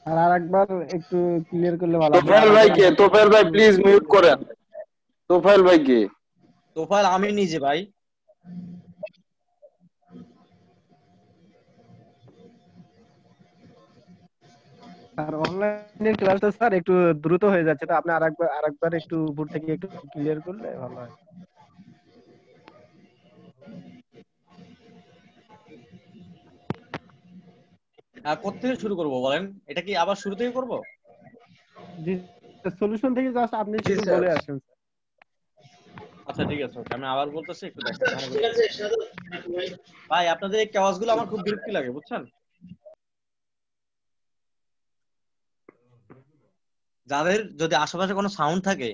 আর আরেকবার একটু ক্লিয়ার করলে ভালো ভাই কে তোপের ভাই প্লিজ মিউট করেন তোফাইল ভাই কে তোফাইল আমি নিজে ভাই আর অনলাইনের ক্লাস তো স্যার একটু দ্রুত হয়ে যাচ্ছে তো আপনি আরেকবার আরেকবার একটু বোর্ড থেকে একটু ক্লিয়ার করলে ভালো হয় আর কোথা থেকে শুরু করব বলেন এটা কি আবার শুরু থেকে করব জি সলিউশন থেকে জাস্ট আপনি শুরু বলে আসেন আচ্ছা ঠিক আছে আমি আবার বলতেছি একটু দেখেন ভাই আপনাদের এই গুলো আমার খুব বিরক্তি লাগে বুঝছেন যাদের যদি আশেপাশে কোনো সাউন্ড থাকে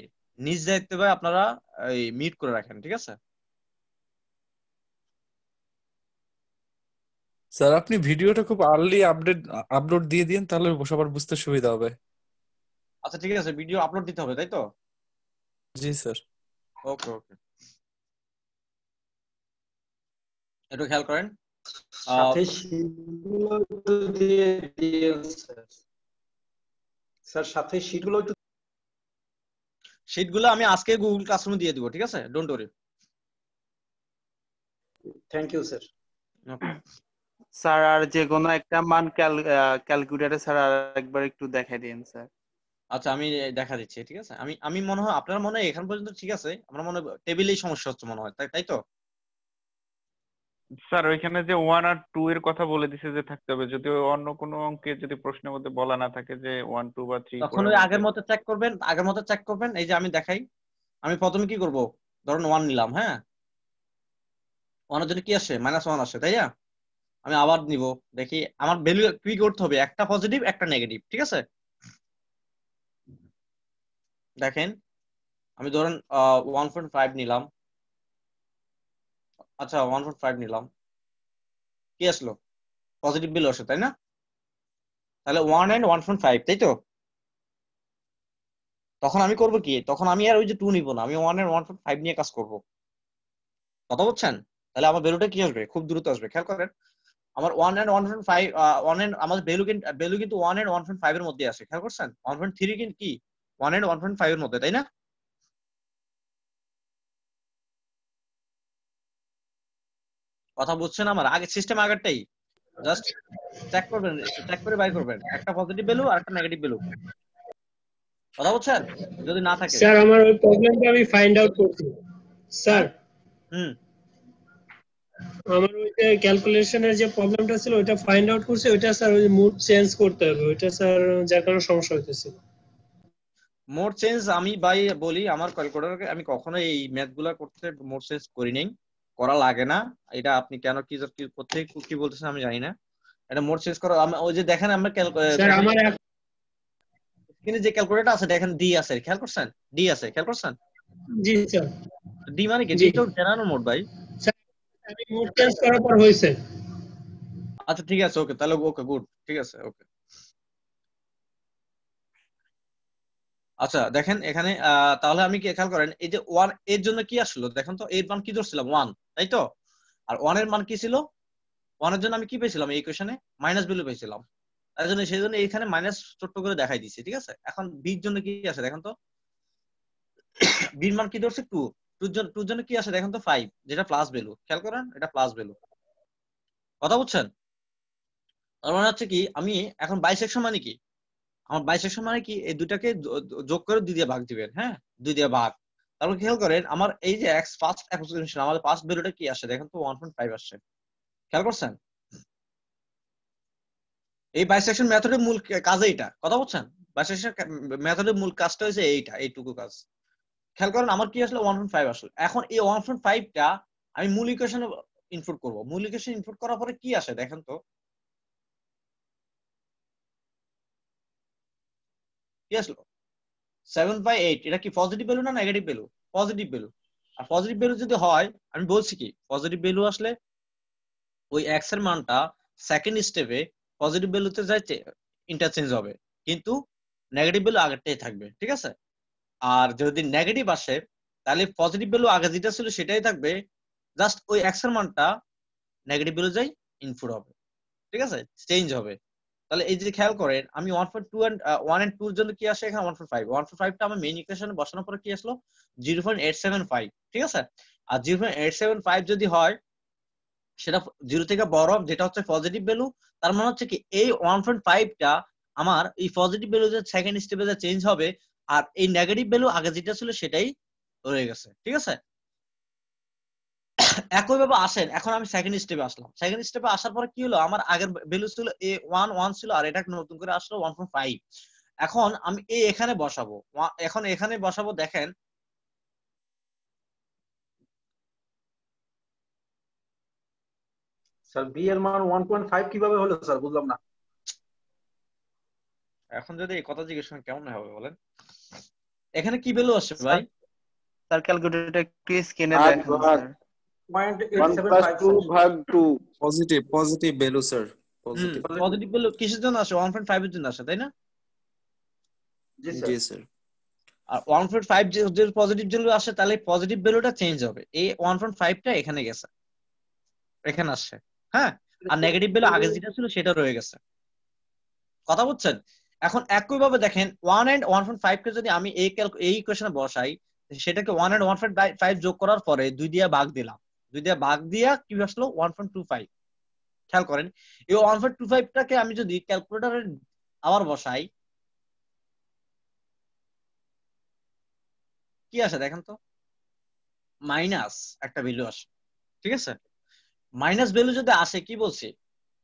নিজ দায়িত্বে ভাই আপনারা এই মিট করে রাখেন ঠিক আছে স্যার আপনি ভিডিওটা খুব আর্লি আপডেট আপলোড দিয়ে দিন তাহলে সবার বুঝতে সুবিধা হবে আচ্ছা ঠিক আছে ভিডিও আপলোড দিতে হবে তাই তো জি স্যার ওকে ওকে একটু খেয়াল করেন সাথে একটু আমি আজকে গুগল ক্লাসরুমে দিয়ে দিব ঠিক আছে don't worry thank you sir sir আর যে কোনো একটা মান ক্যালকুলেটার স্যার আর একবার একটু দেখাই দিন স্যার আচ্ছা আমি দেখা দিচ্ছি ঠিক আছে আমি আমি মনে হয় আপনার মনে হয় এখান পর্যন্ত ঠিক আছে আমার মনে টেবিলেই সমস্যা হচ্ছে মনে হয় তাই তাই তো স্যার ওইখানে যে ওয়ান আর টু এর কথা বলে দিছে যে থাকতে হবে যদি অন্য কোনো অঙ্কে যদি প্রশ্নের মধ্যে বলা না থাকে যে ওয়ান টু বা থ্রি তখন ওই আগের মতো চেক করবেন আগের মতো চেক করবেন এই যে আমি দেখাই আমি প্রথমে কি করব ধরুন ওয়ান নিলাম হ্যাঁ ওয়ানের জন্য কি আসে মাইনাস ওয়ান আসে তাই না আমি আবার নিব দেখি আমার ভ্যালু কি করতে হবে একটা পজিটিভ একটা নেগেটিভ ঠিক আছে দেখেন আমি ধরেন ওয়ান পয়েন্ট ফাইভ নিলাম আচ্ছা ওয়ান পয়েন্ট ফাইভ নিলাম কি আসলো পজিটিভ বিল আসে তাই না তাহলে one and one point five তাই তো তখন আমি করব কি তখন আমি আর ওই যে টু নিব না আমি one and one point five নিয়ে কাজ করব কথা বলছেন তাহলে আমার ভ্যালুটা কি আসবে খুব দ্রুত আসবে খেয়াল করেন আমার one and one point five one and আমার ভ্যালু কিন্তু ভ্যালু কিন্তু one and one point five এর মধ্যে আছে খেয়াল করছেন ওয়ান পয়েন্ট থ্রি কিন্তু কি one and one point five এর মধ্যে তাই না কথা বুঝছেন আমার আগে সিস্টেম আগেরটাই জাস্ট চেক করবেন চেক করে বাই করবেন একটা পজিটিভ ভ্যালু আর একটা নেগেটিভ ভ্যালু কথা বুঝছেন যদি না থাকে স্যার আমার ওই প্রবলেমটা আমি ফাইন্ড আউট করছি স্যার হুম আমার ওই যে ক্যালকুলেশনের যে প্রবলেমটা ছিল ওটা ফাইন্ড আউট করছে ওটা স্যার ওই মুড চেঞ্জ করতে হবে ওটা স্যার যার কারণে সমস্যা হইতেছিল মোর চেঞ্জ আমি বাই বলি আমার ক্যালকুলেটর আমি কখনো এই ম্যাথ গুলা করতে মোর চেঞ্জ করি নাই করা লাগে না এটা আপনি কেন কি করতে কি বলতেছেন আমি জানি না এটা মোর চেঞ্জ করা আমি ওই যে দেখেন আমরা ক্যালকুলেটর স্ক্রিনে যে ক্যালকুলেটর আছে দেখেন ডি আছে খেয়াল করছেন ডি আছে খেয়াল করছেন জি স্যার ডি মানে কি তো জানানো মোড ভাই আমি মোড চেঞ্জ করার পর হইছে আচ্ছা ঠিক আছে ওকে তাহলে ওকে গুড ঠিক আছে ওকে আচ্ছা দেখেন এখানে তাহলে আমি কি খেয়াল করেন এই যে ওয়ান এর জন্য কি আসলো দেখেন তো এর মান কি ধরছিলাম ওয়ান তাই তো আর ওয়ান এর মান কি ছিল ওয়ান এর জন্য আমি কি পেয়েছিলাম এই কোয়েশনে মাইনাস ভ্যালু পেয়েছিলাম তার জন্য সেই জন্য এখানে মাইনাস ছোট্ট করে দেখাই দিচ্ছি ঠিক আছে এখন বির জন্য কি আছে দেখেন তো বির মান কি ধরছে টু টুর জন্য কি আছে দেখেন তো ফাইভ যেটা প্লাস ভ্যালু খেয়াল করেন এটা প্লাস ভ্যালু কথা বুঝছেন তার মানে হচ্ছে কি আমি এখন বাইসেকশন মানে কি আমার বাইশের সময় কি এই দুটাকে যোগ করে দুই দিয়ে ভাগ দিবেন হ্যাঁ দুই দিয়ে ভাগ তারপর খেয়াল করেন আমার এই যে এক্স ফার্স্ট অ্যাপ্রক্সিমেশন আমাদের ফার্স্ট ভ্যালুটা কি আসে দেখেন তো ওয়ান পয়েন্ট ফাইভ আসছে খেয়াল করছেন এই বাইসেকশন মেথডের মূল কাজ এইটা কথা বলছেন বাইসেকশন মেথডের মূল কাজটা হচ্ছে এইটা এইটুকু কাজ খেয়াল করেন আমার কি আসলে ওয়ান পয়েন্ট ফাইভ আসলে এখন এই ওয়ান পয়েন্ট ফাইভটা আমি মূল ইকুয়েশনে ইনপুট করব মূল ইকুয়েশন ইনপুট করার পরে কি আসে দেখেন তো ঠিক আছে সেভেন বাই এইট এটা কি পজিটিভ ভ্যালু না নেগেটিভ ভ্যালু পজিটিভ ভ্যালু আর পজিটিভ ভ্যালু যদি হয় আমি বলছি কি পজিটিভ ভ্যালু আসলে ওই এক্স এর মানটা সেকেন্ড স্টেপে পজিটিভ ভ্যালুতে যাই ইন্টারচেঞ্জ হবে কিন্তু নেগেটিভ ভ্যালু আগেরটাই থাকবে ঠিক আছে আর যদি নেগেটিভ আসে তাহলে পজিটিভ ভ্যালু আগে যেটা ছিল সেটাই থাকবে জাস্ট ওই এক্স এর মানটা নেগেটিভ ভ্যালু যাই ইনপুট হবে ঠিক আছে চেঞ্জ হবে তাহলে এই যে খেয়াল করেন আমি one point two and one and টুর জন্য কি আসে এখানে one point five one point ফাইভটা আমার মেইন ইকুয়েশনে বসানোর পরে কি আসলো zero point eight seven five ঠিক আছে আর zero point eight seven five যদি হয় সেটা জিরো থেকে বড় যেটা হচ্ছে পজিটিভ ভ্যালু তার মানে হচ্ছে কি এই ওয়ান পয়েন্ট ফাইভটা আমার এই পজিটিভ ভ্যালু যে সেকেন্ড স্টেপে যে চেঞ্জ হবে আর এই নেগেটিভ ভ্যালু আগে যেটা ছিল সেটাই রয়ে গেছে ঠিক আছে একইভাবে আসেন এখন আমি সেকেন্ড স্টেপে আসলাম সেকেন্ড স্টেপে আসার পরে কি হলো আমার আগের ভ্যালু ছিল এ ওয়ান ওয়ান ছিল আর এটা নতুন করে আসলো ওয়ান পয়েন্ট ফাইভ এখন আমি এ এখানে বসাবো এখন এখানে বসাবো দেখেন স্যার বি এর মান 1.5 কিভাবে হলো স্যার বুঝলাম না এখন যদি এই কথা জিজ্ঞেস করেন কেমন হবে বলেন এখানে কি ভ্যালু আসছে ভাই স্যার ক্যালকুলেটর একটু স্ক্রিনে দেখেন Hmm, আসে পজিটিভ ভ্যালু চেঞ্জ হবে এখানে গেছে এখানে আসছে হ্যাঁ আর নেগেটিভ ভ্যালু আগে যেটা ছিল সেটা রয়ে গেছে কথা বুঝছেন এখন একইভাবে দেখেন ওয়ান এন্ড ফাইভ কে যদি আমি এই এই ইকুয়েশনে বসাই সেটাকে ওয়ান এন্ড ফাইভ যোগ করার পরে দুই দিয়ে ভাগ দিলাম যদি বাঘ দিয়া কি আসলো ওয়ান পয়েন্ট টু ফাইভ খেয়াল করেন এই ওয়ান পয়েন্ট টু ফাইভটাকে আমি যদি ক্যালকুলেটারে আবার বসাই কি আসে দেখেন তো মাইনাস একটা ভ্যালু আসে ঠিক আছে মাইনাস ভ্যালু যদি আসে কি বলছে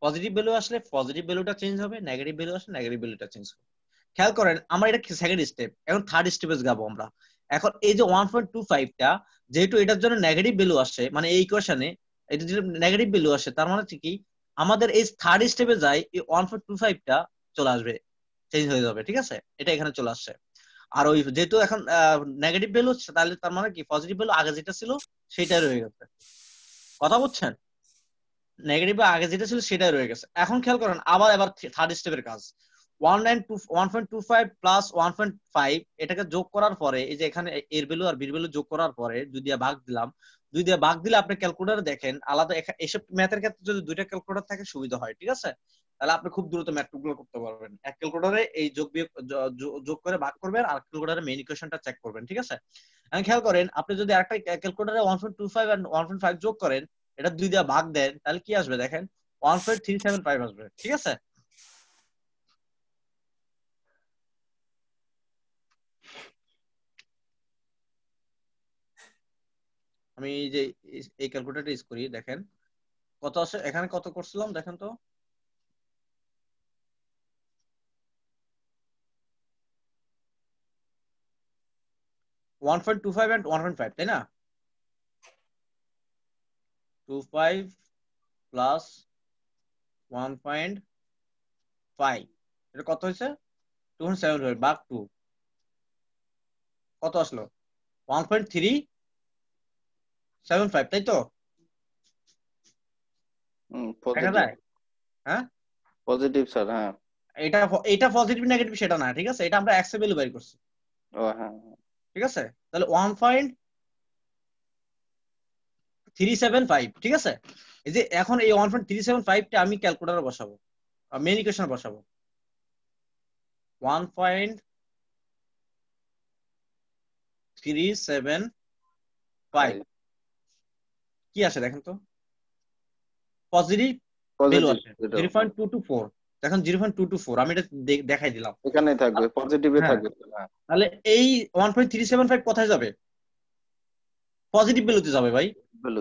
পজিটিভ ভ্যালু আসলে পজিটিভ ভ্যালুটা চেঞ্জ হবে নেগেটিভ ভ্যালু আসলে নেগেটিভ ভ্যালুটা চেঞ্জ হবে খেয়াল করেন আমরা এটা সেকেন্ড স্টেপ এখন থার্ড স্টেপে যাবো আমরা এখন এই যে ওয়ান পয়েন্ট টু ফাইভটা যেহেতু এটার জন্য নেগেটিভ ভ্যালু আসে মানে এই কোয়েশনে এটা যদি নেগেটিভ ভ্যালু আসে তার মানে হচ্ছে কি আমাদের এই থার্ড স্টেপে যাই এই ওয়ান পয়েন্ট টু ফাইভটা চলে আসবে চেঞ্জ হয়ে যাবে ঠিক আছে এটা এখানে চলে আসছে আর ওই যেহেতু এখন নেগেটিভ ভ্যালু হচ্ছে তাহলে তার মানে কি পজিটিভ ভ্যালু আগে যেটা ছিল সেটাই রয়ে গেছে কথা বুঝছেন নেগেটিভ আগে যেটা ছিল সেটাই রয়ে গেছে এখন খেয়াল করেন আবার এবার থার্ড স্টেপের কাজ এটাকে যোগ করার পরে এই যে এখানে এর ভ্যালু আর বির ভ্যালু যোগ করার পরে দুই দিয়ে ভাগ দিলাম দুই দিয়ে ভাগ দিলে আপনি ক্যালকুলেটর দেখেন আলাদা এসব ম্যাথের ক্ষেত্রে যদি দুইটা ক্যালকুলেটর থাকে সুবিধা হয় ঠিক আছে তাহলে আপনি খুব দ্রুত ম্যাথগুলো করতে পারবেন এক ক্যালকুলেটরে এই যোগ যোগ করে ভাগ করবেন আর ক্যালকুলেটরে মেইন ইকুয়েশনটা চেক করবেন ঠিক আছে এখন খেয়াল করেন আপনি যদি একটা ওয়ান পয়েন্ট আরেকটা ক্যালকুলেটরে ওয়ান পয়েন্ট ফাইভ যোগ করেন এটা দুই দিয়ে ভাগ দেন তাহলে কি আসবে দেখেন one point three seven five আসবে ঠিক আছে আমি যে এই ক্যালকুলেটর ইউজ করি দেখেন কত আছে এখানে কত করছিলাম দেখেন তো one point two five and one point five তাই না two five plus one point five এটা কত হয়েছে সেভেন ফাইভ বাঘ টু কত আসলো one point three seven five তাই তো হ্যাঁ পজিটিভ স্যার হ্যাঁ এটা এটা পজিটিভ নেগেটিভ সেটা না ঠিক আছে এটা আমরা এক্স ভ্যালু করছি ও হ্যাঁ, হ্যাঁ ঠিক আছে তাহলে one point three seven five ঠিক আছে এই যে এখন এই ওয়ান পয়েন্ট থ্রি সেভেন ফাইভটা আমি ক্যালকুলেটার বসাবো মেন ইকুয়েশনে বসাবো one point three seven five কি আছে দেখেন তো পজিটিভ ভ্যালু আসে 0.224 দেখেন 0.224 আমি এটা দেখাই দিলাম এখানেই থাকবে পজিটিভে হ্যাঁ। থাকবে হ্যাঁ। তাহলে এই 1.375 কোথায় যাবে পজিটিভ ভ্যালুতে যাবে ভাই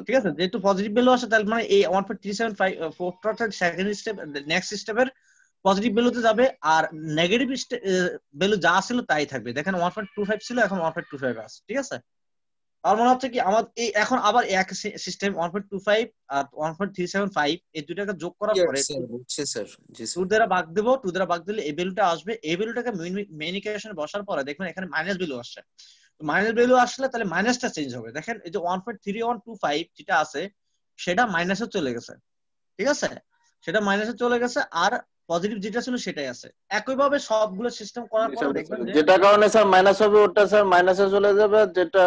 ঠিক আছে যেহেতু পজিটিভ ভ্যালু আছে তাহলে মানে এই 1.375 সেকেন্ড স্টেপ নেক্সট স্টেপের পজিটিভ ভ্যালুতে যাবে আর নেগেটিভ ভ্যালু uh, যা ছিল তাই থাকবে দেখেন 1.25 ছিল এখন 1.25 আছে ঠিক আছে আমার মনে হচ্ছে কি আমার এই এখন আবার এক সিস্টেম 1.25 আর 1.375 এই দুটাকে যোগ করার পরে স্যার জি টু দ্বারা ভাগ দেব টু দ্বারা ভাগ দিলে এই ভ্যালুটা আসবে এই ভ্যালুটাকে মেইন ইকুয়েশনে বসার পরে দেখবেন এখানে মাইনাস ভ্যালু আসছে মাইনাস ভ্যালু আসলে তাহলে মাইনাসটা চেঞ্জ হবে দেখেন এই যে 1.3125 যেটা আছে সেটা মাইনাসে চলে গেছে ঠিক আছে সেটা মাইনাসে চলে গেছে আর পজিটিভ যেটা ছিল সেটাই আছে একইভাবে সবগুলো সিস্টেম করার পর যেটা কারণে স্যার মাইনাস হবে ওটা স্যার মাইনাসে চলে যাবে যেটা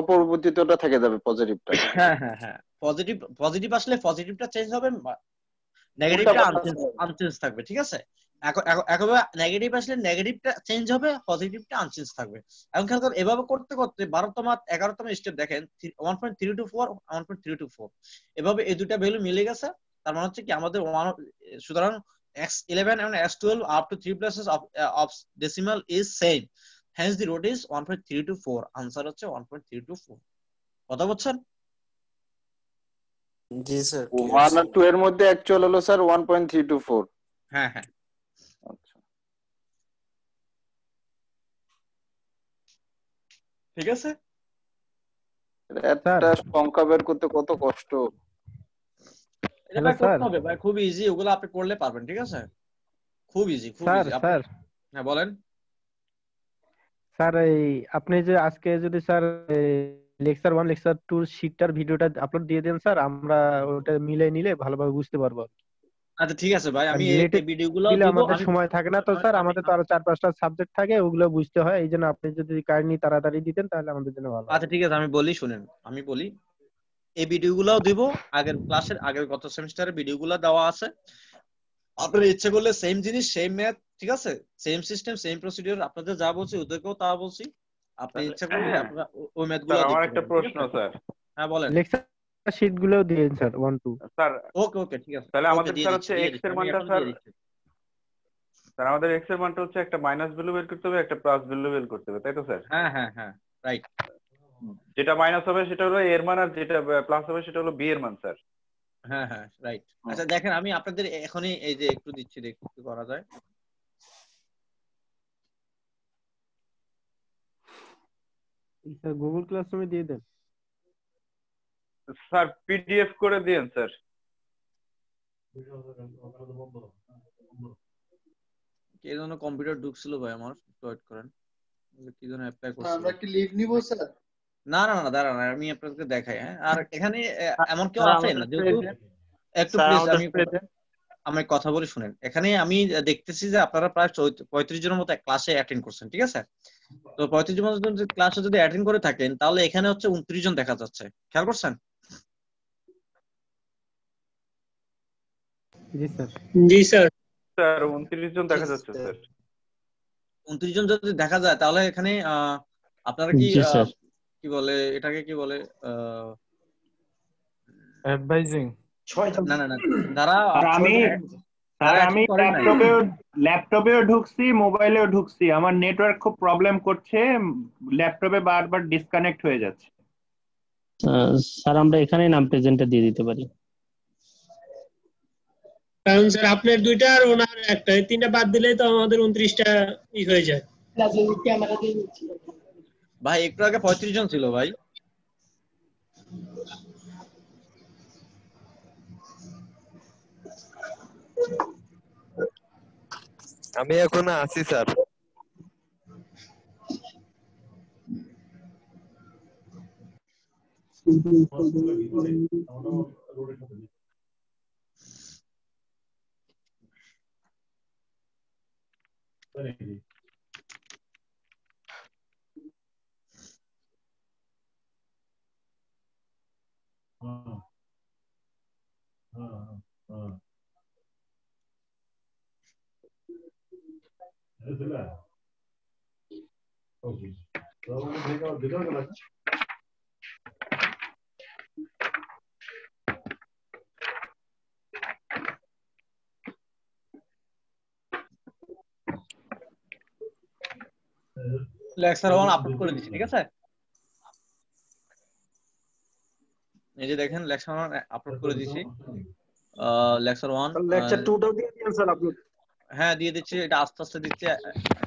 অপরিবর্তিত ওটা থেকে যাবে পজিটিভটা হ্যাঁ হ্যাঁ হ্যাঁ পজিটিভ পজিটিভ আসলে পজিটিভটা চেঞ্জ হবে নেগেটিভটা আনচেঞ্জ থাকবে ঠিক আছে একভাবে নেগেটিভ আসলে নেগেটিভটা চেঞ্জ হবে পজিটিভটা আনচেঞ্জ থাকবে এখন খেয়াল করুন এভাবে করতে করতে বারোতম এগারোতম স্টেপ দেখেন one point three two four one point three two four এভাবে এই দুটা ভ্যালু মিলে গেছে তার মানে হচ্ছে কি আমাদের ওয়ান সুতরাং x11 and x12 up to 3 places of, uh, of decimal is same hence the root is 1.324 answer হচ্ছে 1.324 কথা বুঝছেন জি sir. 1 and 2 এর মধ্যে actual, হলো sir, 1.324 হ্যাঁ হ্যাঁ ঠিক আছে এটা সংখ্যা বের করতে কত কষ্ট এটা করতে হবে ভাই খুব ইজি ওগুলো আপনি করলে পারবেন ঠিক আছে খুব ইজি খুব স্যার স্যার হ্যাঁ বলেন স্যার এই আপনি যে আজকে যদি sir lecture one lecture two শীটটার ভিডিওটা আপলোড দিয়ে দেন স্যার আমরা ওটা মিলে নিলে ভালোভাবে বুঝতে পারবো আচ্ছা ঠিক আছে ভাই আমি এই ভিডিওগুলো দিলে আমাদের সময় থাকে না তো স্যার আমাদের তো আরো চার পাঁচটা সাবজেক্ট থাকে ওগুলো বুঝতে হয় এইজন্য আপনি যদি কাইন্ডলি তাড়াতাড়ি দিতেন তাহলে আমাদের জন্য ভালো আচ্ছা ঠিক আছে আমি বলি শুনেন আমি বলি এই ভিডিওগুলোও দিব আগের ক্লাসের আগের গত সেমিস্টারের ভিডিওগুলো দেওয়া আছে আপনার ইচ্ছে করলে সেম জিনিস সেম ম্যাথ ঠিক আছে সেম সিস্টেম সেম প্রসিডিউর আপনাদের যা বলছি ওদেরকেও তা বলছি আপনি ইচ্ছে করলে হ্যাঁ। আপনারা ওই ম্যাথগুলো আমার একটা প্রশ্ন স্যার হ্যাঁ বলেন লেকচার শীট গুলো দিন স্যার 1 2 স্যার ওকে ওকে ঠিক আছে তাহলে আমাদের স্যার হচ্ছে x এর মানটা স্যার স্যার আমাদের x এর মানটা হচ্ছে একটা মাইনাস ভ্যালু বের করতে হবে একটা প্লাস ভ্যালু বের করতে হবে তাই তো স্যার হ্যাঁ হ্যাঁ হ্যাঁ রাইট যেটা মাইনাস হবে সেটা হলো এর মান আর যেটা প্লাস হবে সেটা হলো বি এর মান স্যার হ্যাঁ হ্যাঁ রাইট আচ্ছা দেখেন আমি আপনাদের এখনই এই যে একটু দিচ্ছি দেখি কি করা যায় স্যার গুগল ক্লাসরুমে দিয়ে দেন স্যার পিডিএফ করে দিয়েন স্যার কে জন্য কম্পিউটার ঢুকছিল ভাই আমার ওয়েট করেন কি যেন অ্যাপ্লাই করছে আমরা কি লিভ নিব স্যার না না না দাঁড়ান আমি আপনাকে দেখাই হ্যাঁ আর এখানে এমন কেউ আছে না যেহেতু একটু প্লিজ আমি আমি কথা বলে শুনেন এখানে আমি দেখতেছি যে আপনারা প্রায় পঁয়ত্রিশ জনের মতো ক্লাসে অ্যাটেন্ড করছেন ঠিক আছে তো পঁয়ত্রিশ জনের মতো ক্লাসে যদি অ্যাটেন্ড করে থাকেন তাহলে এখানে হচ্ছে উনত্রিশ জন দেখা যাচ্ছে খেয়াল করছেন জি স্যার স্যার 29 জন দেখা যাচ্ছে স্যার উনত্রিশ জন যদি দেখা যায় তাহলে এখানে আপনারা কি কি বলে এটাকে কি বলে অ্যাডভাইজিং না না না তারা আমি আমি ল্যাপটপেও ল্যাপটপেও ঢুকছি মোবাইলেও ঢুকছি আমার নেটওয়ার্ক খুব প্রবলেম করছে ল্যাপটপে বারবার ডিসকানেক্ট হয়ে যাচ্ছে স্যার আমরা এখানেই নাম প্রেজেন্টটা দিয়ে দিতে পারি কারণ স্যার আপনার দুইটা আর ওনার একটা তিনটা বাদ দিলেই তো আমাদের উনত্রিশটা ই হয়ে যায় ভাই একটু আগে পঁয়ত্রিশ জন ছিল ভাই আমি এখন আছি sir Thank you. Lecture one upload করে দিচ্ছি ঠিক আছে এই যে দেখেন লেকচার 1 আপলোড করে দিয়েছি লেকচার 1 লেকচার 2 টাও দিয়ে স্যার আপলোড হ্যাঁ দিয়ে দিচ্ছি এটা আস্তে আস্তে দিচ্ছি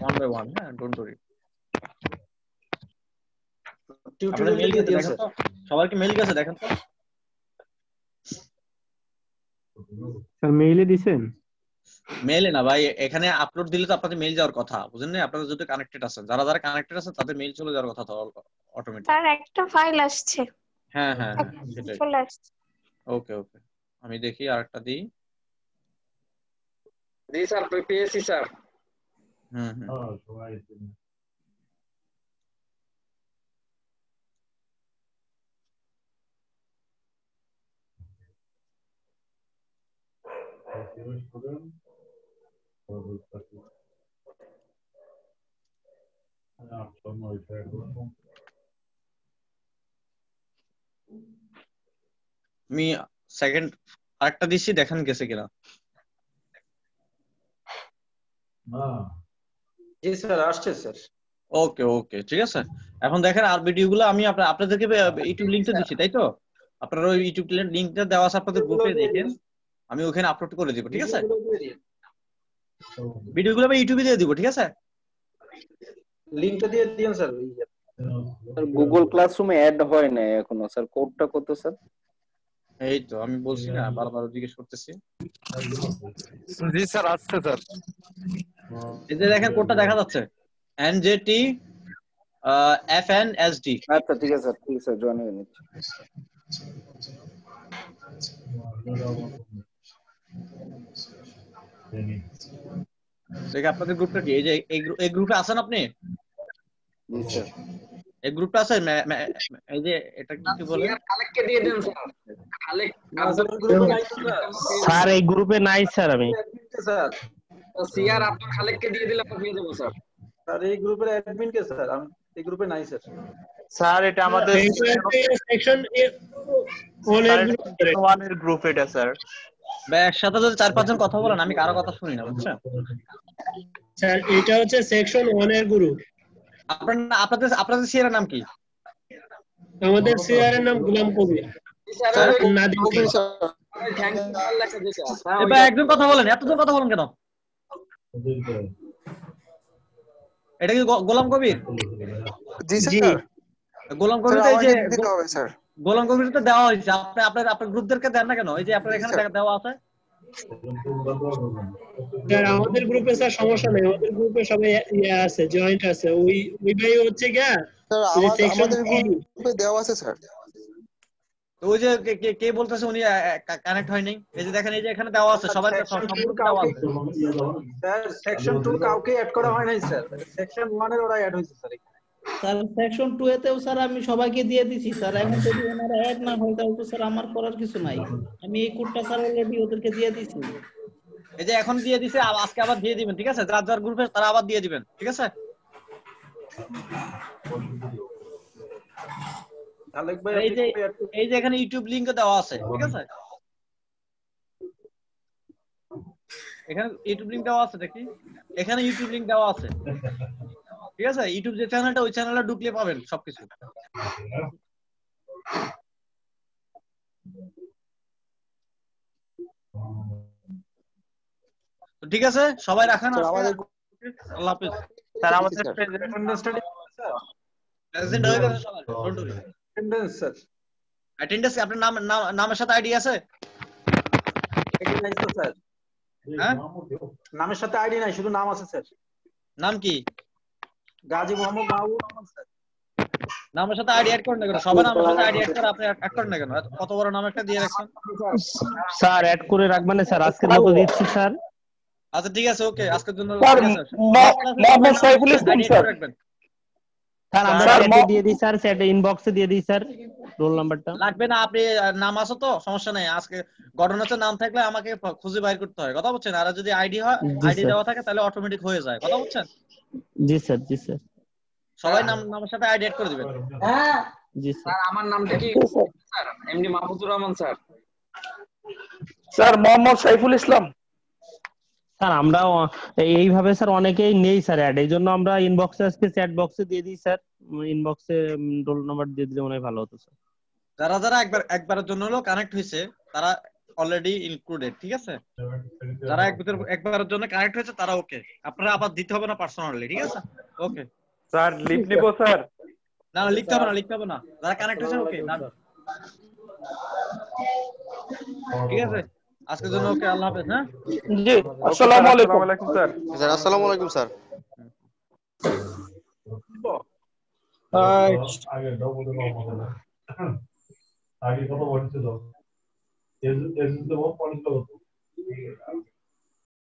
ওয়ান বাই ওয়ান হ্যাঁ ডোন্ট ওরি সবার কি গেছে দেখেন তো স্যার মেইলে মেইলে না ভাই এখানে আপলোড দিলে তো আপনাদের মেইল যাওয়ার কথা বুঝেন না আপনারা যদি কানেক্টেড আছেন যারা যারা কানেক্টেড আছেন তাদের মেইল চলে যাওয়ার কথা তো অটোমেটিক স্যার একটা ফাইল আসছে হ্যাঁ হ্যাঁ সেটাই চলে আসছে ওকে ওকে আমি দেখি আরেকটা দিই জি স্যার পেয়েছি sir hmm hmm Não, só uma আমি সেকেন্ড আরেকটা দিছি দেখেন গেছে কিনা হ্যাঁ। জি স্যার আসছে স্যার ওকে ওকে ঠিক আছে এখন দেখেন আর ভিডিও গুলো আমি আপনাদেরকে আচ্ছা, ইউটিউব লিংকটা দিচ্ছি তাই তো আপনারা ওই ইউটিউব লিংকটা দেওয়া আছে আপনাদের গ্রুপে দেখেন আমি ওখানে আপলোড করে দিব ঠিক আছে ভিডিও গুলো আমি ইউটিউবে দিয়ে দিব ঠিক আছে লিংকটা দিয়ে দিন স্যার গুগল ক্লাসরুমে অ্যাড হয় না এখনো স্যার কোডটা কত স্যার এই তো আমি বলছি না হ্যাঁ। বারবার জিজ্ঞেস করতেছি জি স্যার আসছে স্যার এই যে দেখেন কোডটা দেখা যাচ্ছে NJT F N S D আচ্ছা ঠিক আছে স্যার ঠিক আছে জয়েন হয়ে নিচ্ছি আপনাদের গ্রুপটা কি এই যে এই গ্রুপে আছেন আপনি জি স্যার এই গ্রুপটা আছে এই যে এটা কি বলে খালেককে দিয়ে দেন স্যার খালেক স্যার এই গ্রুপে নাই স্যার আমি স্যার সিআর আব্দুল খালেককে দিয়ে দিলে পাঠিয়ে দেব স্যার স্যার এই গ্রুপের অ্যাডমিন কে স্যার আমি এই গ্রুপে নাই স্যার স্যার এটা আমাদের সেকশন ওয়ান এর গ্রুপ এটা স্যার সাথে যদি চার পাঁচজন কথা বলেন আমি কারো কথা শুনি না বুঝছেন স্যার এটা হচ্ছে সেকশন ওয়ান এর গ্রুপ আপনার আপনাদের আপনাদের সিয়ারের নাম কি আমাদের সিয়ারের নাম গোলাম কবি এবার একজন কথা বলেন এতজন কথা বলেন কেন এটা কি গোলাম কবির জি গোলাম কবির এই যে গোলাম কবির তো দেওয়া হয়েছে আপনি আপনার আপনার গ্রুপদেরকে দেন না কেন এই যে আপনার এখানে দেওয়া আছে স্যার আমাদের গ্রুপে স্যার সমস্যা নেই আমাদের গ্রুপে সবাই ইয়া আছে জয়েন্ট আছে ওই ওই ভাই হচ্ছে কি আমাদের গ্রুপে দেওয়া আছে স্যার ওই যে কে কে বলতেছে উনি কানেক্ট হয় নাই এই যে দেখেন এই যে এখানে দেওয়া আছে সবার সম্পূর্ণ দেওয়া আছে স্যার সেকশন 2 কাউকে অ্যাড করা হয় নাই স্যার সেকশন 1 এর ওরা অ্যাড হইছে স্যার স্যার সেকশন 2 এতেও স্যার আমি সবাইকে দিয়ে দিছি স্যার এখন যদি ওনারা অ্যাড না হয় তাহলে তো স্যার আমার করার কিছু নাই আমি এই কোডটা স্যার অলরেডি ওদেরকে দিয়ে দিছি এই যে এখন দিয়ে দিছে আজকে আবার দিয়ে দিবেন ঠিক আছে যার যার গ্রুপে তারা আবার দিয়ে দিবেন ঠিক আছে এই যে এই যে এখানে ইউটিউব লিংক দেওয়া আছে ঠিক আছে এখানে ইউটিউব লিংক দেওয়া আছে দেখি এখানে ইউটিউব লিংক দেওয়া আছে ঠিক আছে ইউটিউব যে চ্যানেলটা ওই চ্যানেলটা ঢুকলে পাবেন সবকিছু ঠিক আছে সবাই রাখেন আপনার নামের সাথে আইডি আছে হ্যাঁ? নামের সাথে আইডি নাই শুধু নাম আছে স্যার নাম কি গাজী মোহাম্মদ নামের সাথে আইডি অ্যাড করেন না কেন সবার নামের সাথে আইডি অ্যাড করে আপনি অ্যাড করেন না কেন কত বড় নাম একটা দিয়ে রাখছেন স্যার অ্যাড করে রাখবেন স্যার দিচ্ছি স্যার আচ্ছা ঠিক আছে ওকে আজকের জন্য মোহাম্মদ আচ্ছা, সাইফুল ইসলাম স্যার স্যার আমরা দিয়ে দিই স্যার ইনবক্সে দিয়ে দিই স্যার রোল নাম্বারটা লাগবে না আপনি নাম আছে তো সমস্যা নাই আজকে ঘটনা নাম থাকলে আমাকে খুঁজে বাইর করতে হয় কথা বলছেন আর যদি আইডি হয় আইডি দেওয়া থাকে তাহলে অটোমেটিক হয়ে যায় কথা বলছেন জি স্যার জি স্যার সবাই নাম নামের সাথে আইডি করে দিবেন হ্যাঁ জি স্যার আমার নামটা কি sir MD Mahmudur Rahman sir sir Mohammad Saiful Islam sir আমরা এইভাবে স্যার অনেকেই নেই স্যার অ্যাড এই জন্য আমরা ইনবক্সে আজকে চ্যাট বক্সে দিয়ে দিই স্যার ইনবক্সে রোল নাম্বার দিয়ে দিলে মনে হয় ভালো হতো স্যার যারা যারা একবার একবারের জন্য হলো কানেক্ট হয়েছে তারা অলরেডি ইনক্লুডেড ঠিক আছে যারা একবার একবারের জন্য কানেক্ট হয়েছে তারা ওকে আপনারা আবার দিতে হবে না পার্সোনালি ঠিক আছে ওকে স্যার লিপ নিব স্যার না না লিখতে হবে না লিখতে হবে না যারা কানেক্ট হয়েছে ওকে না ঠিক আছে আজকের জন্য ওকে আল্লাহ হাফেজ হ্যাঁ জি আসসালামু আলাইকুম আলাইকুম স্যার স্যার আসসালামু আলাইকুম স্যার আগে আগে কত বলছিল es is the one point